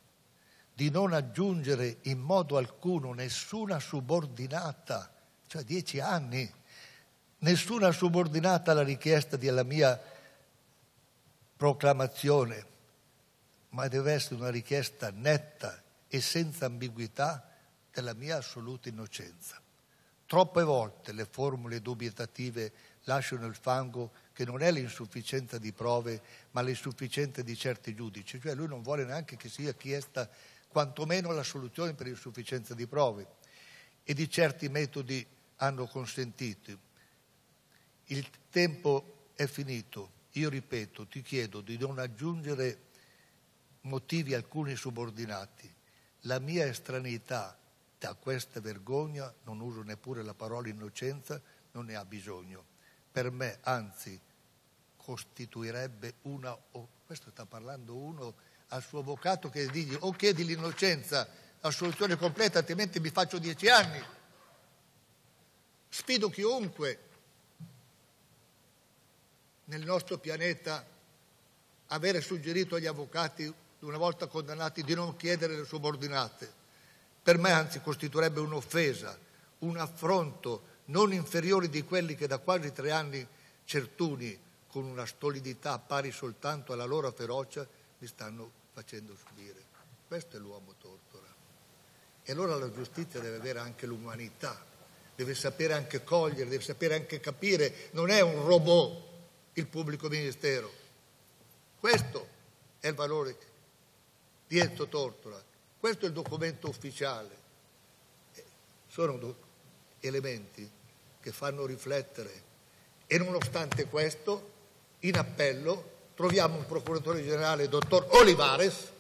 di non aggiungere in modo alcuno nessuna subordinata, cioè dieci anni, nessuna subordinata alla richiesta della mia proclamazione, ma deve essere una richiesta netta e senza ambiguità della mia assoluta innocenza. Troppe volte le formule dubitative lascio nel fango che non è l'insufficienza di prove, ma l'insufficienza di certi giudici, cioè lui non vuole neanche che sia chiesta quantomeno la soluzione per insufficienza di prove e di certi metodi hanno consentito. Il tempo è finito, io ripeto, ti chiedo di non aggiungere motivi alcuni subordinati. La mia estraneità da questa vergogna, non uso neppure la parola innocenza, non ne ha bisogno per me anzi costituirebbe una... Oh, questo sta parlando uno al suo avvocato che dice o oh, chiedi l'innocenza, assoluzione completa, altrimenti mi faccio dieci anni. Sfido chiunque nel nostro pianeta avere suggerito agli avvocati una volta condannati di non chiedere le subordinate. Per me anzi costituirebbe un'offesa, un affronto non inferiori di quelli che da quasi tre anni certuni, con una stolidità pari soltanto alla loro ferocia, mi stanno facendo subire. Questo è l'uomo tortora. E allora la giustizia deve avere anche l'umanità, deve sapere anche cogliere, deve sapere anche capire, non è un robot il pubblico ministero. Questo è il valore di Enzo Tortora, questo è il documento ufficiale. Eh, sono elementi che fanno riflettere e nonostante questo in appello troviamo un procuratore generale, dottor Olivares,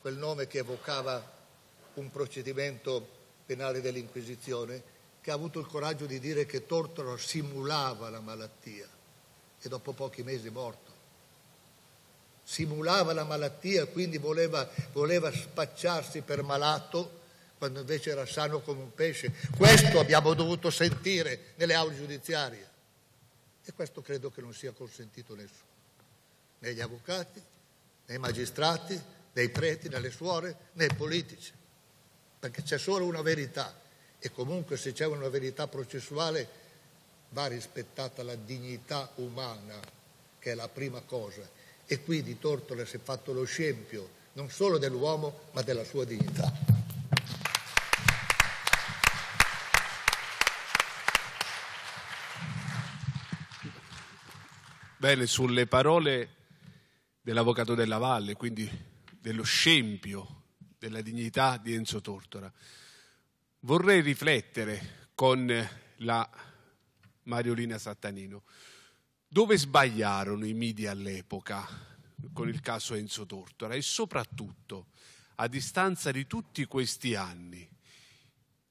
quel nome che evocava un procedimento penale dell'Inquisizione, che ha avuto il coraggio di dire che Tortora simulava la malattia e dopo pochi mesi è morto. Simulava la malattia, quindi voleva, voleva spacciarsi per malato quando invece era sano come un pesce. Questo abbiamo dovuto sentire nelle aule giudiziarie e questo credo che non sia consentito nessuno, né agli avvocati, né ai magistrati, né ai preti, né alle suore, né ai politici, perché c'è solo una verità e comunque se c'è una verità processuale va rispettata la dignità umana, che è la prima cosa. E qui di Tortola si è fatto lo scempio non solo dell'uomo ma della sua dignità. Bene, sulle parole dell'avvocato della Valle, quindi dello scempio della dignità di Enzo Tortora. Vorrei riflettere con la Mariolina Sattanino. Dove sbagliarono i media all'epoca con il caso Enzo Tortora e soprattutto a distanza di tutti questi anni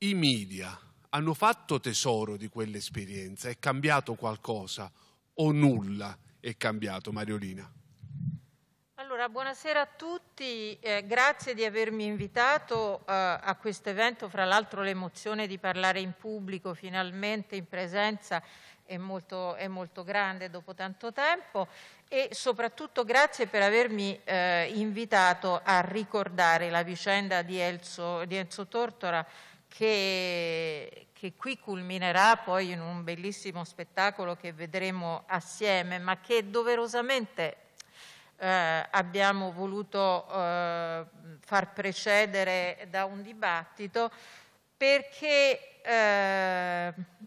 i media hanno fatto tesoro di quell'esperienza, è cambiato qualcosa o nulla è cambiato, Mariolina? Allora, buonasera a tutti, eh, grazie di avermi invitato eh, a questo evento, fra l'altro l'emozione di parlare in pubblico finalmente in presenza è molto, è molto grande dopo tanto tempo e soprattutto grazie per avermi eh, invitato a ricordare la vicenda di Enzo, di Enzo Tortora che, che qui culminerà poi in un bellissimo spettacolo che vedremo assieme, ma che doverosamente eh, abbiamo voluto eh, far precedere da un dibattito perché eh,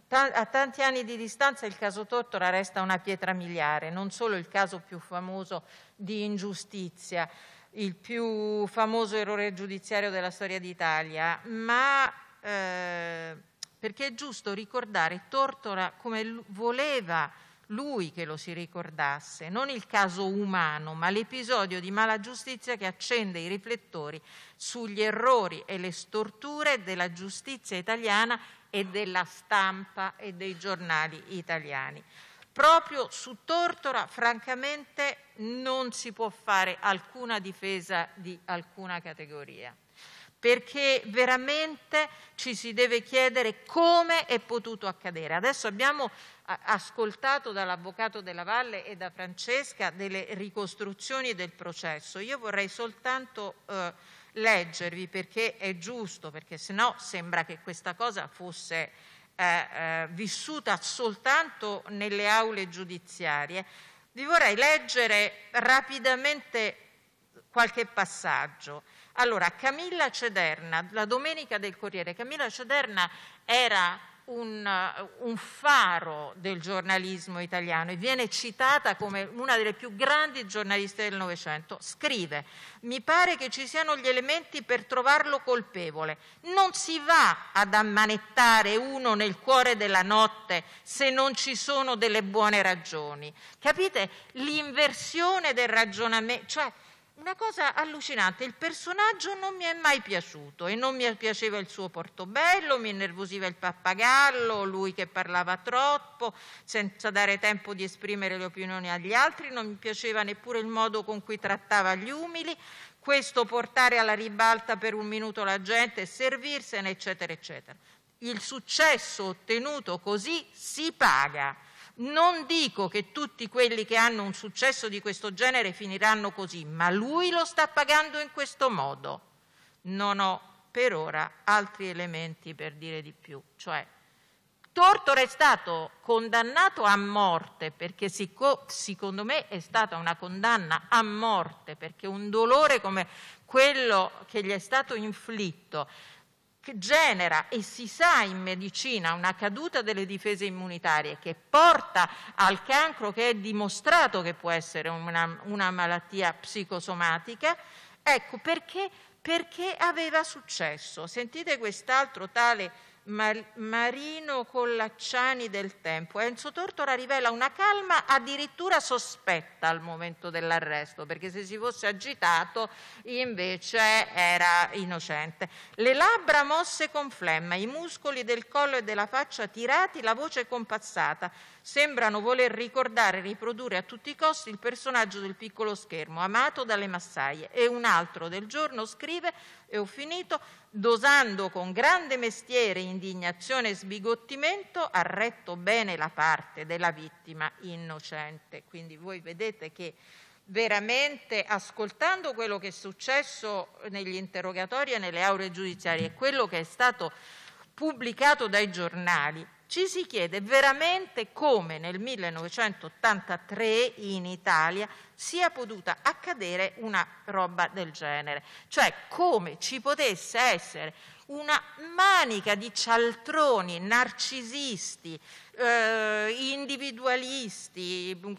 a tanti anni di distanza il caso Tortora resta una pietra miliare, non solo il caso più famoso di ingiustizia, il più famoso errore giudiziario della storia d'Italia, ma eh, perché è giusto ricordare Tortora come voleva lui che lo si ricordasse, non il caso umano, ma l'episodio di mala giustizia che accende i riflettori sugli errori e le storture della giustizia italiana e della stampa e dei giornali italiani. Proprio su Tortora, francamente, non si può fare alcuna difesa di alcuna categoria perché veramente ci si deve chiedere come è potuto accadere. Adesso abbiamo ascoltato dall'avvocato della Valle e da Francesca delle ricostruzioni del processo. Io vorrei soltanto eh, leggervi perché è giusto, perché sennò sembra che questa cosa fosse eh, eh, vissuta soltanto nelle aule giudiziarie. Vi vorrei leggere rapidamente qualche passaggio. Allora, Camilla Cederna, la domenica del Corriere, Camilla Cederna era un, uh, un, faro del giornalismo italiano e viene citata come una delle più grandi giornaliste del Novecento. Scrive, mi pare che ci siano gli elementi per trovarlo colpevole. Non si va ad ammanettare uno nel cuore della notte se non ci sono delle buone ragioni. Capite l'inversione del ragionamento? Cioè, una cosa allucinante, il personaggio non mi è mai piaciuto e non mi piaceva il suo portobello, mi innervosiva il pappagallo, lui che parlava troppo senza dare tempo di esprimere le opinioni agli altri, non mi piaceva neppure il modo con cui trattava gli umili, questo portare alla ribalta per un minuto la gente, e servirsene, eccetera, eccetera. Il successo ottenuto così si paga non dico che tutti quelli che hanno un successo di questo genere finiranno così, ma lui lo sta pagando in questo modo. Non ho per ora altri elementi per dire di più. Cioè, Tortora è stato condannato a morte perché secondo me è stata una condanna a morte perché un dolore come quello che gli è stato inflitto che genera e si sa in medicina una caduta delle difese immunitarie che porta al cancro che è dimostrato che può essere una, una malattia psicosomatica, ecco perché, perché aveva successo. Sentite quest'altro tale Marino Collacciani del Tempo. Enzo Tortora rivela una calma addirittura sospetta al momento dell'arresto, perché se si fosse agitato invece era innocente. Le labbra mosse con flemma, i muscoli del collo e della faccia tirati, la voce compassata. Sembrano voler ricordare e riprodurre a tutti i costi il personaggio del piccolo schermo, amato dalle massaie. E un altro del giorno scrive, e ho finito, dosando con grande mestiere, indignazione e sbigottimento, ha retto bene la parte della vittima innocente. Quindi voi vedete che veramente ascoltando quello che è successo negli interrogatori e nelle aule giudiziarie e quello che è stato pubblicato dai giornali, ci si chiede veramente come nel 1983 in Italia sia potuta accadere una roba del genere, cioè come ci potesse essere una manica di cialtroni narcisisti, eh, individualisti, mm,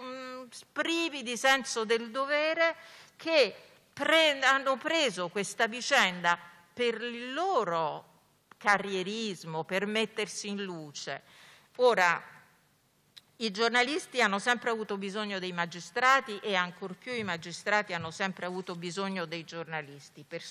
mm, privi di senso del dovere che pre hanno preso questa vicenda per il loro carrierismo, per mettersi in luce. Ora, i giornalisti hanno sempre avuto bisogno dei magistrati e ancor più i magistrati hanno sempre avuto bisogno dei giornalisti per,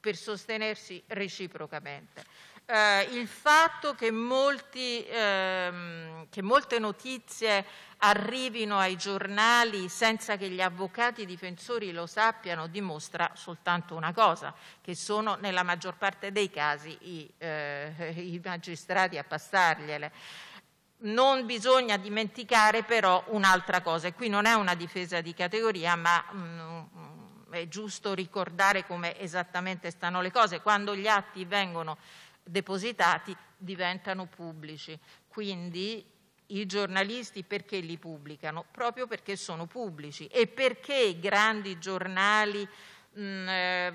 per sostenersi reciprocamente. Eh, il fatto che, molti, ehm, che molte notizie arrivino ai giornali senza che gli avvocati difensori lo sappiano dimostra soltanto una cosa, che sono nella maggior parte dei casi i, eh, i magistrati a passargliele. Non bisogna dimenticare però un'altra cosa, e qui non è una difesa di categoria, ma mh, mm, è giusto ricordare come esattamente stanno le cose. Quando gli atti vengono depositati diventano pubblici, quindi i giornalisti perché li pubblicano? Proprio perché sono pubblici e perché i grandi giornali mm, eh,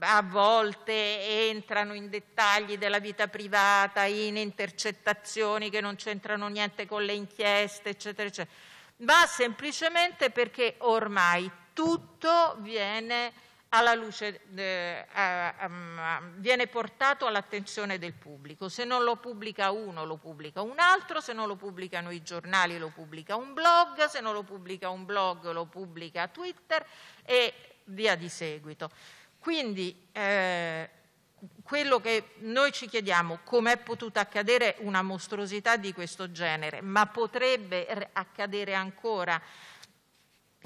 a volte entrano in dettagli della vita privata, in intercettazioni che non c'entrano niente con le inchieste, eccetera, eccetera, ma semplicemente perché ormai tutto viene alla luce, eh, a, viene portato all'attenzione del pubblico. Se non lo pubblica uno, lo pubblica un altro, se non lo pubblicano i giornali, lo pubblica un blog, se non lo pubblica un blog, lo pubblica Twitter e via di seguito. Quindi eh, quello che noi ci chiediamo come è potuta accadere una mostruosità di questo genere, ma potrebbe accadere ancora.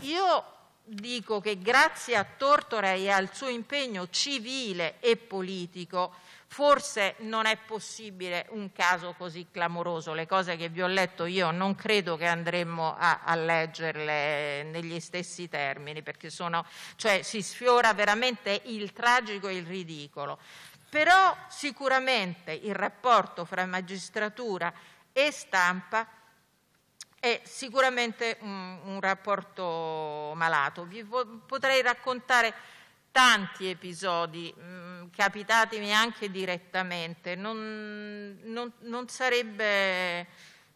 Io dico che grazie a Tortora e al suo impegno civile e politico forse non è possibile un caso così clamoroso. Le cose che vi ho letto io non credo che andremmo a, a leggerle negli stessi termini, perché sono, cioè, si sfiora veramente il tragico e il ridicolo. Però sicuramente il rapporto fra magistratura e stampa è sicuramente un, un rapporto malato. Vi potrei raccontare tanti episodi mh, mm, capitatemi anche direttamente, non, non, non sarebbe,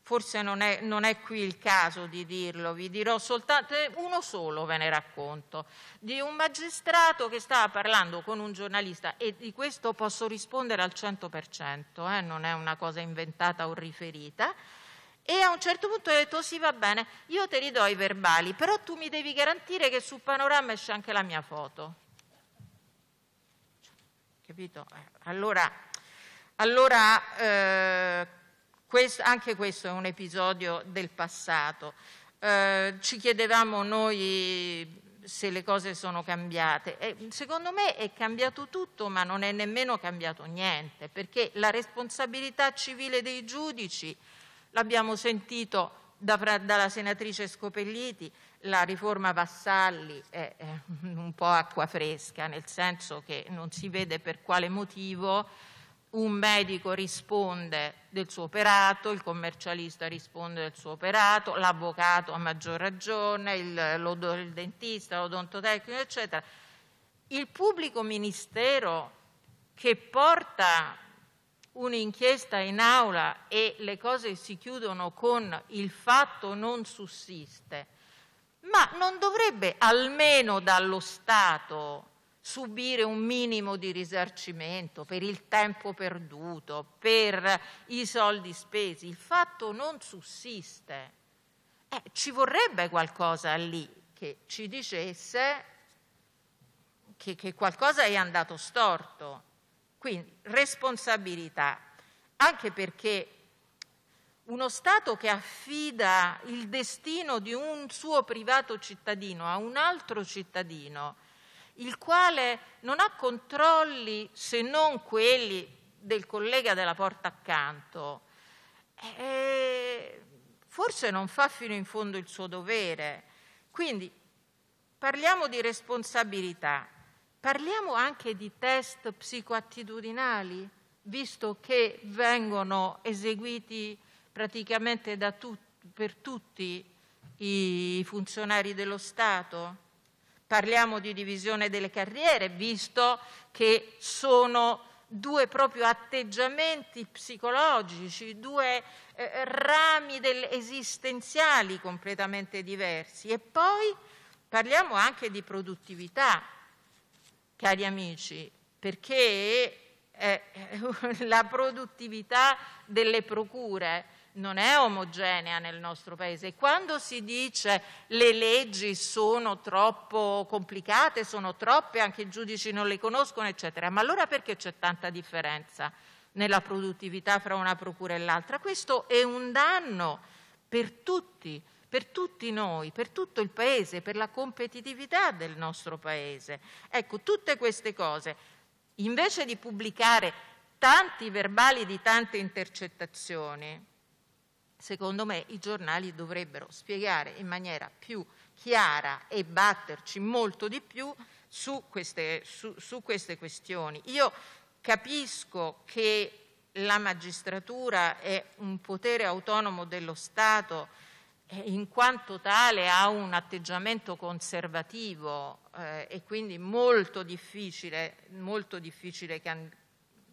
forse non è, non è, qui il caso di dirlo, vi dirò soltanto eh, uno solo ve ne racconto, di un magistrato che stava parlando con un giornalista e di questo posso rispondere al 100%, eh, non è una cosa inventata o riferita e a un certo punto ho detto sì va bene, io te li do i verbali, però tu mi devi garantire che sul Panorama esce anche la mia foto. Capito? Eh, allora, allora eh, questo, anche questo è un episodio del passato. Eh, ci chiedevamo noi se le cose sono cambiate. E secondo me è cambiato tutto, ma non è nemmeno cambiato niente, perché la responsabilità civile dei giudici L'abbiamo sentito dalla senatrice Scopelliti, la riforma Vassalli è un po' acqua fresca, nel senso che non si vede per quale motivo un medico risponde del suo operato, il commercialista risponde del suo operato, l'avvocato a maggior ragione, il, il dentista, l'odontotecnico, eccetera. Il pubblico ministero che porta un'inchiesta in aula e le cose si chiudono con il fatto non sussiste, ma non dovrebbe almeno dallo Stato subire un minimo di risarcimento per il tempo perduto, per i soldi spesi. Il fatto non sussiste. Eh, ci vorrebbe qualcosa lì che ci dicesse che, che qualcosa è andato storto. Quindi responsabilità, anche perché uno Stato che affida il destino di un suo privato cittadino a un altro cittadino, il quale non ha controlli se non quelli del collega della porta accanto, eh, forse non fa fino in fondo il suo dovere. Quindi parliamo di responsabilità. Parliamo anche di test psicoattitudinali, visto che vengono eseguiti praticamente tut per tutti i funzionari dello Stato. Parliamo di divisione delle carriere, visto che sono due proprio atteggiamenti psicologici, due eh, rami esistenziali completamente diversi. E poi parliamo anche di produttività, cari amici, perché eh, la produttività delle procure non è omogenea nel nostro paese. Quando si dice le leggi sono troppo complicate, sono troppe, anche i giudici non le conoscono, eccetera, ma allora perché c'è tanta differenza nella produttività fra una procura e l'altra? Questo è un danno per tutti per tutti noi, per tutto il Paese, per la competitività del nostro Paese. Ecco, tutte queste cose, invece di pubblicare tanti verbali di tante intercettazioni, secondo me i giornali dovrebbero spiegare in maniera più chiara e batterci molto di più su queste, su, su queste questioni. Io capisco che la magistratura è un potere autonomo dello Stato, eh, in quanto tale ha un atteggiamento conservativo eh, e quindi molto difficile, molto difficile can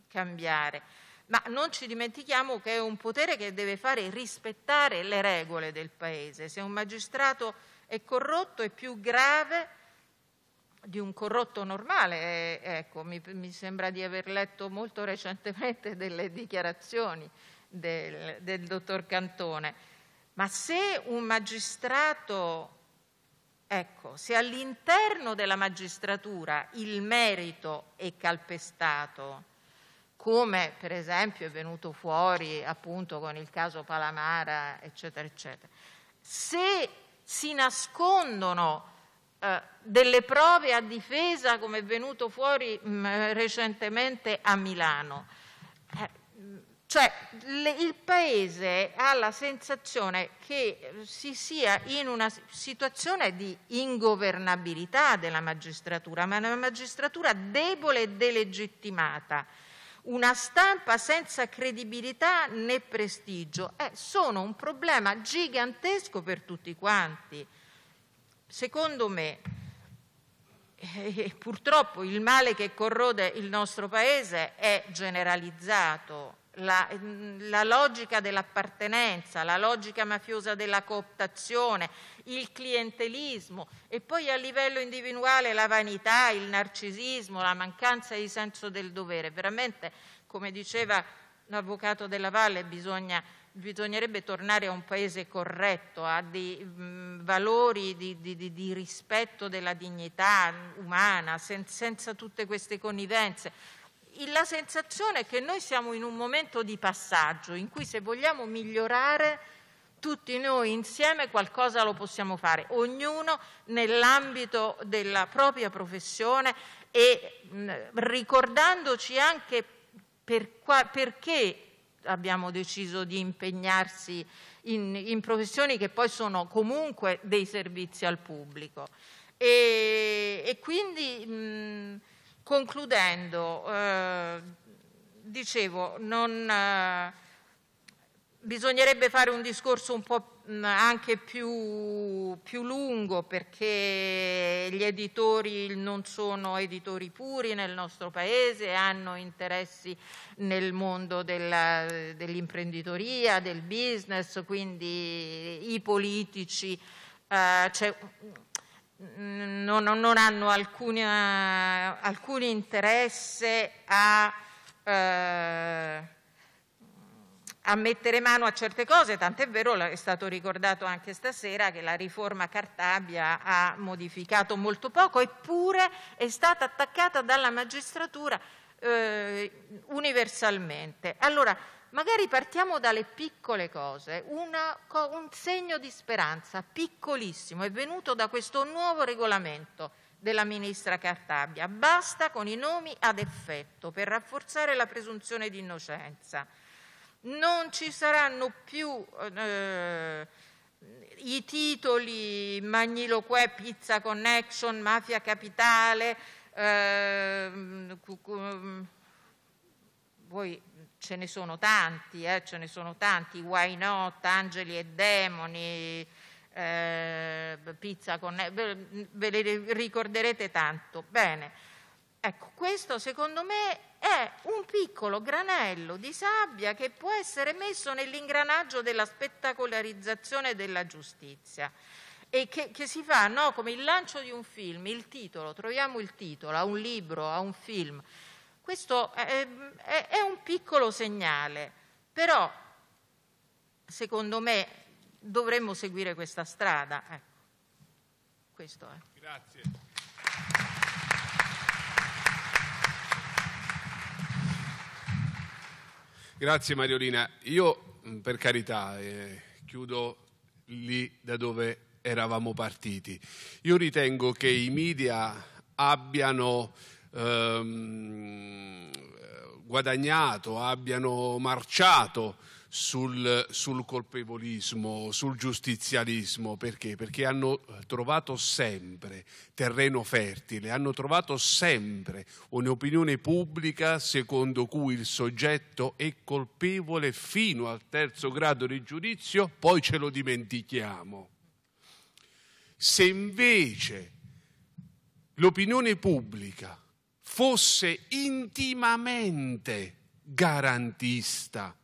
cambiare. Ma non ci dimentichiamo che è un potere che deve fare rispettare le regole del Paese. Se un magistrato è corrotto è più grave di un corrotto normale. Eh, ecco, mi, mi, sembra di aver letto molto recentemente delle dichiarazioni del, del dottor Cantone. Ma se un magistrato, ecco, se all'interno della magistratura il merito è calpestato, come per esempio è venuto fuori appunto con il caso Palamara, eccetera, eccetera, se si nascondono eh, delle prove a difesa, come è venuto fuori mh, mm, recentemente a Milano, eh, cioè il Paese ha la sensazione che eh, si sia in una situazione di ingovernabilità della magistratura, ma una magistratura debole e delegittimata, una stampa senza credibilità né prestigio, eh, sono un problema gigantesco per tutti quanti. Secondo me, eh, purtroppo il male che corrode il nostro Paese è generalizzato la, mm, la logica dell'appartenenza, la logica mafiosa della cooptazione, il clientelismo e poi a livello individuale la vanità, il narcisismo, la mancanza di senso del dovere. Veramente, come diceva l'avvocato della Valle, bisogna bisognerebbe tornare a un paese corretto, a dei mh, mm, valori di, di, di, rispetto della dignità umana, sen, senza tutte queste connivenze la sensazione è che noi siamo in un momento di passaggio in cui se vogliamo migliorare tutti noi insieme qualcosa lo possiamo fare, ognuno nell'ambito della propria professione e ricordandoci anche per qua, perché abbiamo deciso di impegnarsi in, in, professioni che poi sono comunque dei servizi al pubblico. E, e quindi mh, Concludendo, eh, dicevo, non, eh, bisognerebbe fare un discorso un po' anche più, più, lungo perché gli editori non sono editori puri nel nostro paese, hanno interessi nel mondo dell'imprenditoria, del business, quindi i politici. Eh, non, non hanno alcuna, eh, alcun interesse a, eh, a, mettere mano a certe cose, tant'è vero, è stato ricordato anche stasera, che la riforma Cartabia ha modificato molto poco, eppure è stata attaccata dalla magistratura eh, universalmente. Allora, Magari partiamo dalle piccole cose, Una, un segno di speranza piccolissimo è venuto da questo nuovo regolamento della ministra Cartabia. Basta con i nomi ad effetto per rafforzare la presunzione di innocenza. Non ci saranno più eh, i titoli Magniloque, Pizza Connection, Mafia Capitale. Eh, voi ce ne sono tanti, eh, ce ne sono tanti, Why Not, Angeli e Demoni, eh, Pizza con... Eh, ve, ve le ricorderete tanto. Bene, ecco, questo secondo me è un piccolo granello di sabbia che può essere messo nell'ingranaggio della spettacolarizzazione della giustizia e che, che, si fa no? come il lancio di un film, il titolo, troviamo il titolo a un libro, a un film, questo è, è, è un piccolo segnale, però secondo me dovremmo seguire questa strada. Ecco. Questo è. Eh. Grazie. Grazie Mariolina. Io per carità eh, chiudo lì da dove eravamo partiti. Io ritengo che i media abbiano ehm, guadagnato, abbiano marciato sul, sul, colpevolismo, sul giustizialismo, perché? Perché hanno trovato sempre terreno fertile, hanno trovato sempre un'opinione pubblica secondo cui il soggetto è colpevole fino al terzo grado di giudizio, poi ce lo dimentichiamo. Se invece l'opinione pubblica fosse intimamente garantista,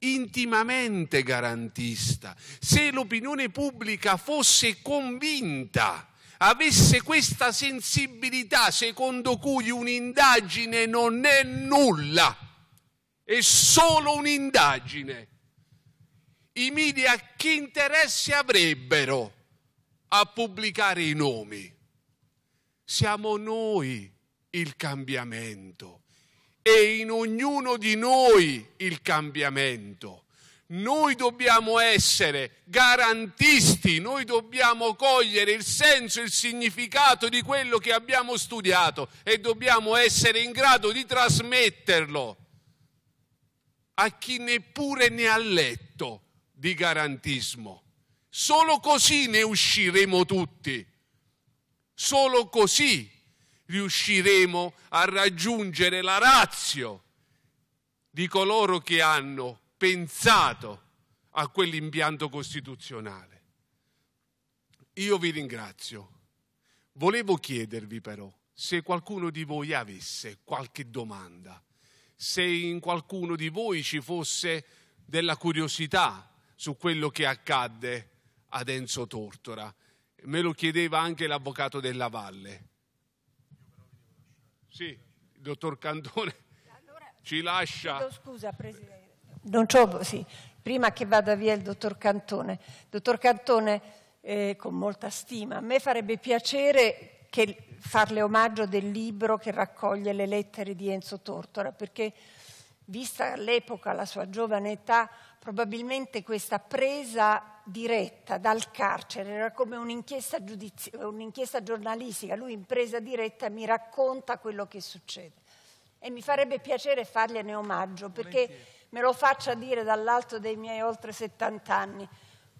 intimamente garantista, se l'opinione pubblica fosse convinta, avesse questa sensibilità secondo cui un'indagine non è nulla, è solo un'indagine, i media che interesse avrebbero a pubblicare i nomi? Siamo noi il cambiamento. È in ognuno di noi il cambiamento. Noi dobbiamo essere garantisti, noi dobbiamo cogliere il senso, e il significato di quello che abbiamo studiato e dobbiamo essere in grado di trasmetterlo a chi neppure ne ha letto di garantismo. Solo così ne usciremo tutti, solo così riusciremo a raggiungere la razio di coloro che hanno pensato a quell'impianto costituzionale. Io vi ringrazio. Volevo chiedervi però se qualcuno di voi avesse qualche domanda, se in qualcuno di voi ci fosse della curiosità su quello che accadde ad Enzo Tortora. Me lo chiedeva anche l'avvocato della Valle. Sì, il dottor Cantone allora, ci lascia. Chiedo scusa, Presidente. Non c'ho, sì, prima che vada via il dottor Cantone. Dottor Cantone, eh, con molta stima, a me farebbe piacere che farle omaggio del libro che raccoglie le lettere di Enzo Tortora, perché vista l'epoca, la sua giovane età, probabilmente questa presa diretta dal carcere, era come un'inchiesta, giudizi- un'inchiesta giornalistica, lui in presa diretta mi racconta quello che succede. E mi farebbe piacere fargliene omaggio perché me lo faccia dire dall'alto dei miei oltre 70 anni.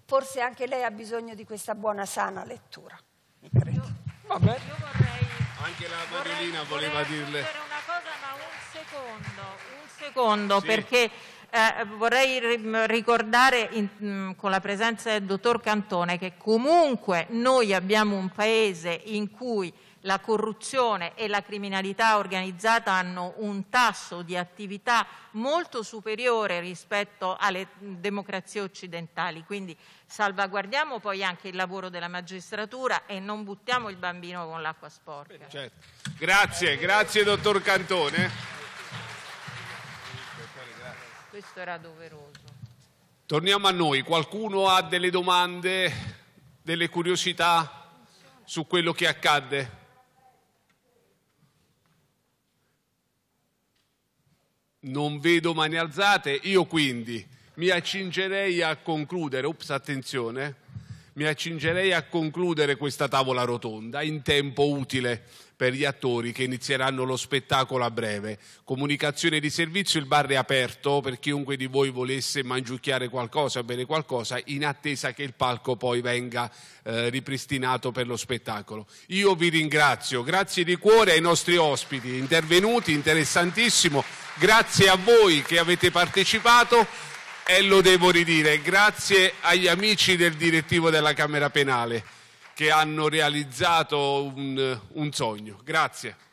Forse anche lei ha bisogno di questa buona sana lettura, mi credo. Vabbè. Io vorrei, anche la Marilina voleva dirle. una cosa, ma un secondo, un secondo sì. perché eh, vorrei ricordare in, mm, con la presenza del dottor Cantone che comunque noi abbiamo un paese in cui la corruzione e la criminalità organizzata hanno un tasso di attività molto superiore rispetto alle mm, democrazie occidentali. Quindi salvaguardiamo poi anche il lavoro della magistratura e non buttiamo il bambino con l'acqua sporca. Certo. Grazie, grazie dottor Cantone. Questo era doveroso. Torniamo a noi. Qualcuno ha delle domande, delle curiosità su quello che accadde? Non vedo mani alzate, io quindi mi accingerei a concludere, ops attenzione, mi accingerei a concludere questa tavola rotonda in tempo utile per gli attori che inizieranno lo spettacolo a breve. Comunicazione di servizio, il bar è aperto per chiunque di voi volesse mangiucchiare qualcosa, bere qualcosa, in attesa che il palco poi venga eh, ripristinato per lo spettacolo. Io vi ringrazio, grazie di cuore ai nostri ospiti intervenuti, interessantissimo, grazie a voi che avete partecipato e lo devo ridire, grazie agli amici del direttivo della Camera Penale che hanno realizzato un, un sogno. Grazie.